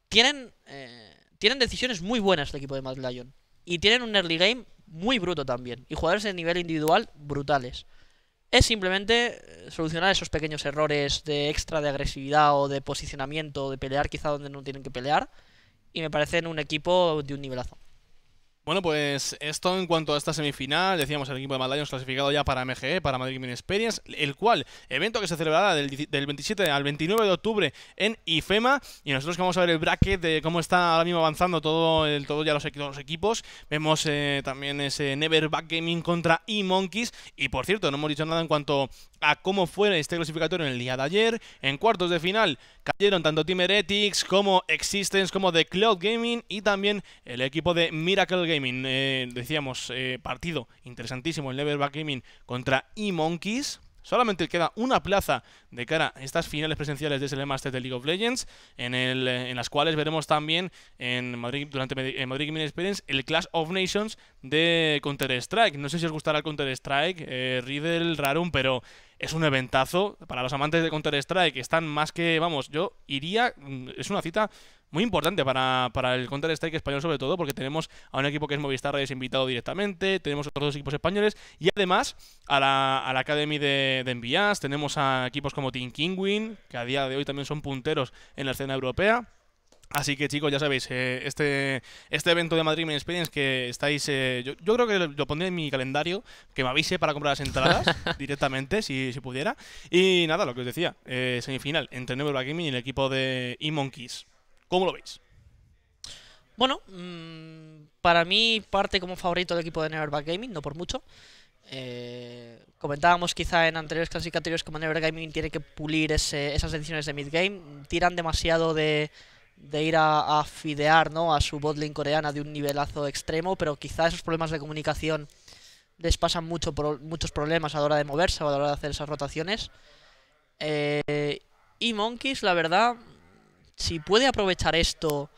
Tienen, eh, tienen decisiones muy buenas el equipo de Mad Lion. Y tienen un early game muy bruto también. Y jugadores de nivel individual brutales. Es simplemente eh, solucionar esos pequeños errores de extra de agresividad o de posicionamiento, de pelear quizá donde no tienen que pelear. Y me parecen un equipo de un nivelazo. Bueno, pues esto en cuanto a esta semifinal, decíamos el equipo de Mad clasificado ya para MGE, para Madrid Gaming Experience, el cual, evento que se celebrará del, 27 al 29 de octubre en IFEMA, y nosotros que vamos a ver el bracket de cómo está ahora mismo avanzando todo, el, todo ya los, todos los equipos, vemos eh, también ese Never Gaming contra E-Monkeys, y por cierto, no hemos dicho nada en cuanto a cómo fue este clasificatorio en el día de ayer, en cuartos de final cayeron tanto Team Heretics como Existence, como The Cloud Gaming, y también el equipo de Miracle Gaming eh, decíamos, eh, partido interesantísimo, el Leverback Gaming contra E-Monkeys. Solamente queda una plaza de cara a estas finales presenciales de SLM Masters de League of Legends, en, el, eh, en, las cuales veremos también en Madrid, durante Madrid Gaming Experience el Clash of Nations de Counter-Strike. No sé si os gustará el Counter-Strike, Riddle, Rarum, pero es un eventazo para los amantes de Counter Strike, están más que, vamos, yo iría, mm, es una cita muy importante para, el Counter-Strike español sobre todo, porque tenemos a un equipo que es Movistar es invitado directamente, tenemos otros dos equipos españoles y además a la, a Academy de, de Envías, tenemos a equipos como Team Kingwin, que a día de hoy también son punteros en la escena europea. Así que chicos, ya sabéis, eh, este, este evento de Madrid Main Experience que estáis... Eh, yo, creo que lo, pondré en mi calendario, que me avise para comprar las entradas <laughs> directamente, si, si, pudiera. Y nada, lo que os decía, eh, semifinal entre Nuevo Gaming y el equipo de eMonkeys. ¿Cómo lo veis? Bueno, mm, para mí parte como favorito del equipo de Neverback Gaming, no por mucho. Eh, comentábamos quizá en anteriores clasificatorios como Never Gaming tiene que pulir esas decisiones de mid-game. Tiran demasiado de, ir a, fidear ¿no? a su botlane coreana de un nivelazo extremo, pero quizá esos problemas de comunicación les pasan mucho por muchos problemas a la hora de moverse o a la hora de hacer esas rotaciones. Eh, y Monkeys, la verdad, si puede aprovechar esto,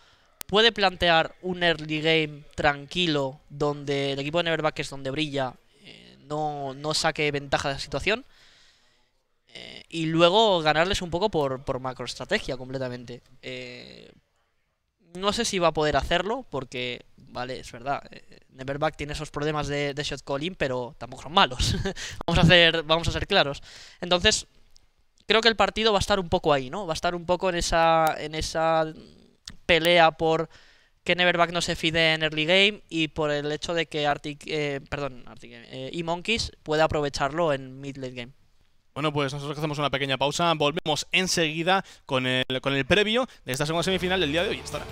puede plantear un early game tranquilo, donde el equipo de Neverback es donde brilla, eh, no, no, saque ventaja de la situación, eh, y luego ganarles un poco por, por macroestrategia completamente. Eh, no sé si va a poder hacerlo, porque, vale, es verdad, Neverback tiene esos problemas de, shot calling, pero tampoco son malos. <laughs> vamos, a hacer, vamos a ser claros. Entonces, creo que el partido va a estar un poco ahí, ¿no? Va a estar un poco en esa, en esa pelea por que Neverback no se fide en early game y por el hecho de que Arctic, eh, perdón, y eh, Monkeys pueda aprovecharlo en mid late game. Bueno, pues nosotros hacemos una pequeña pausa, volvemos enseguida con el, con el previo de esta segunda semifinal del día de hoy. Estará.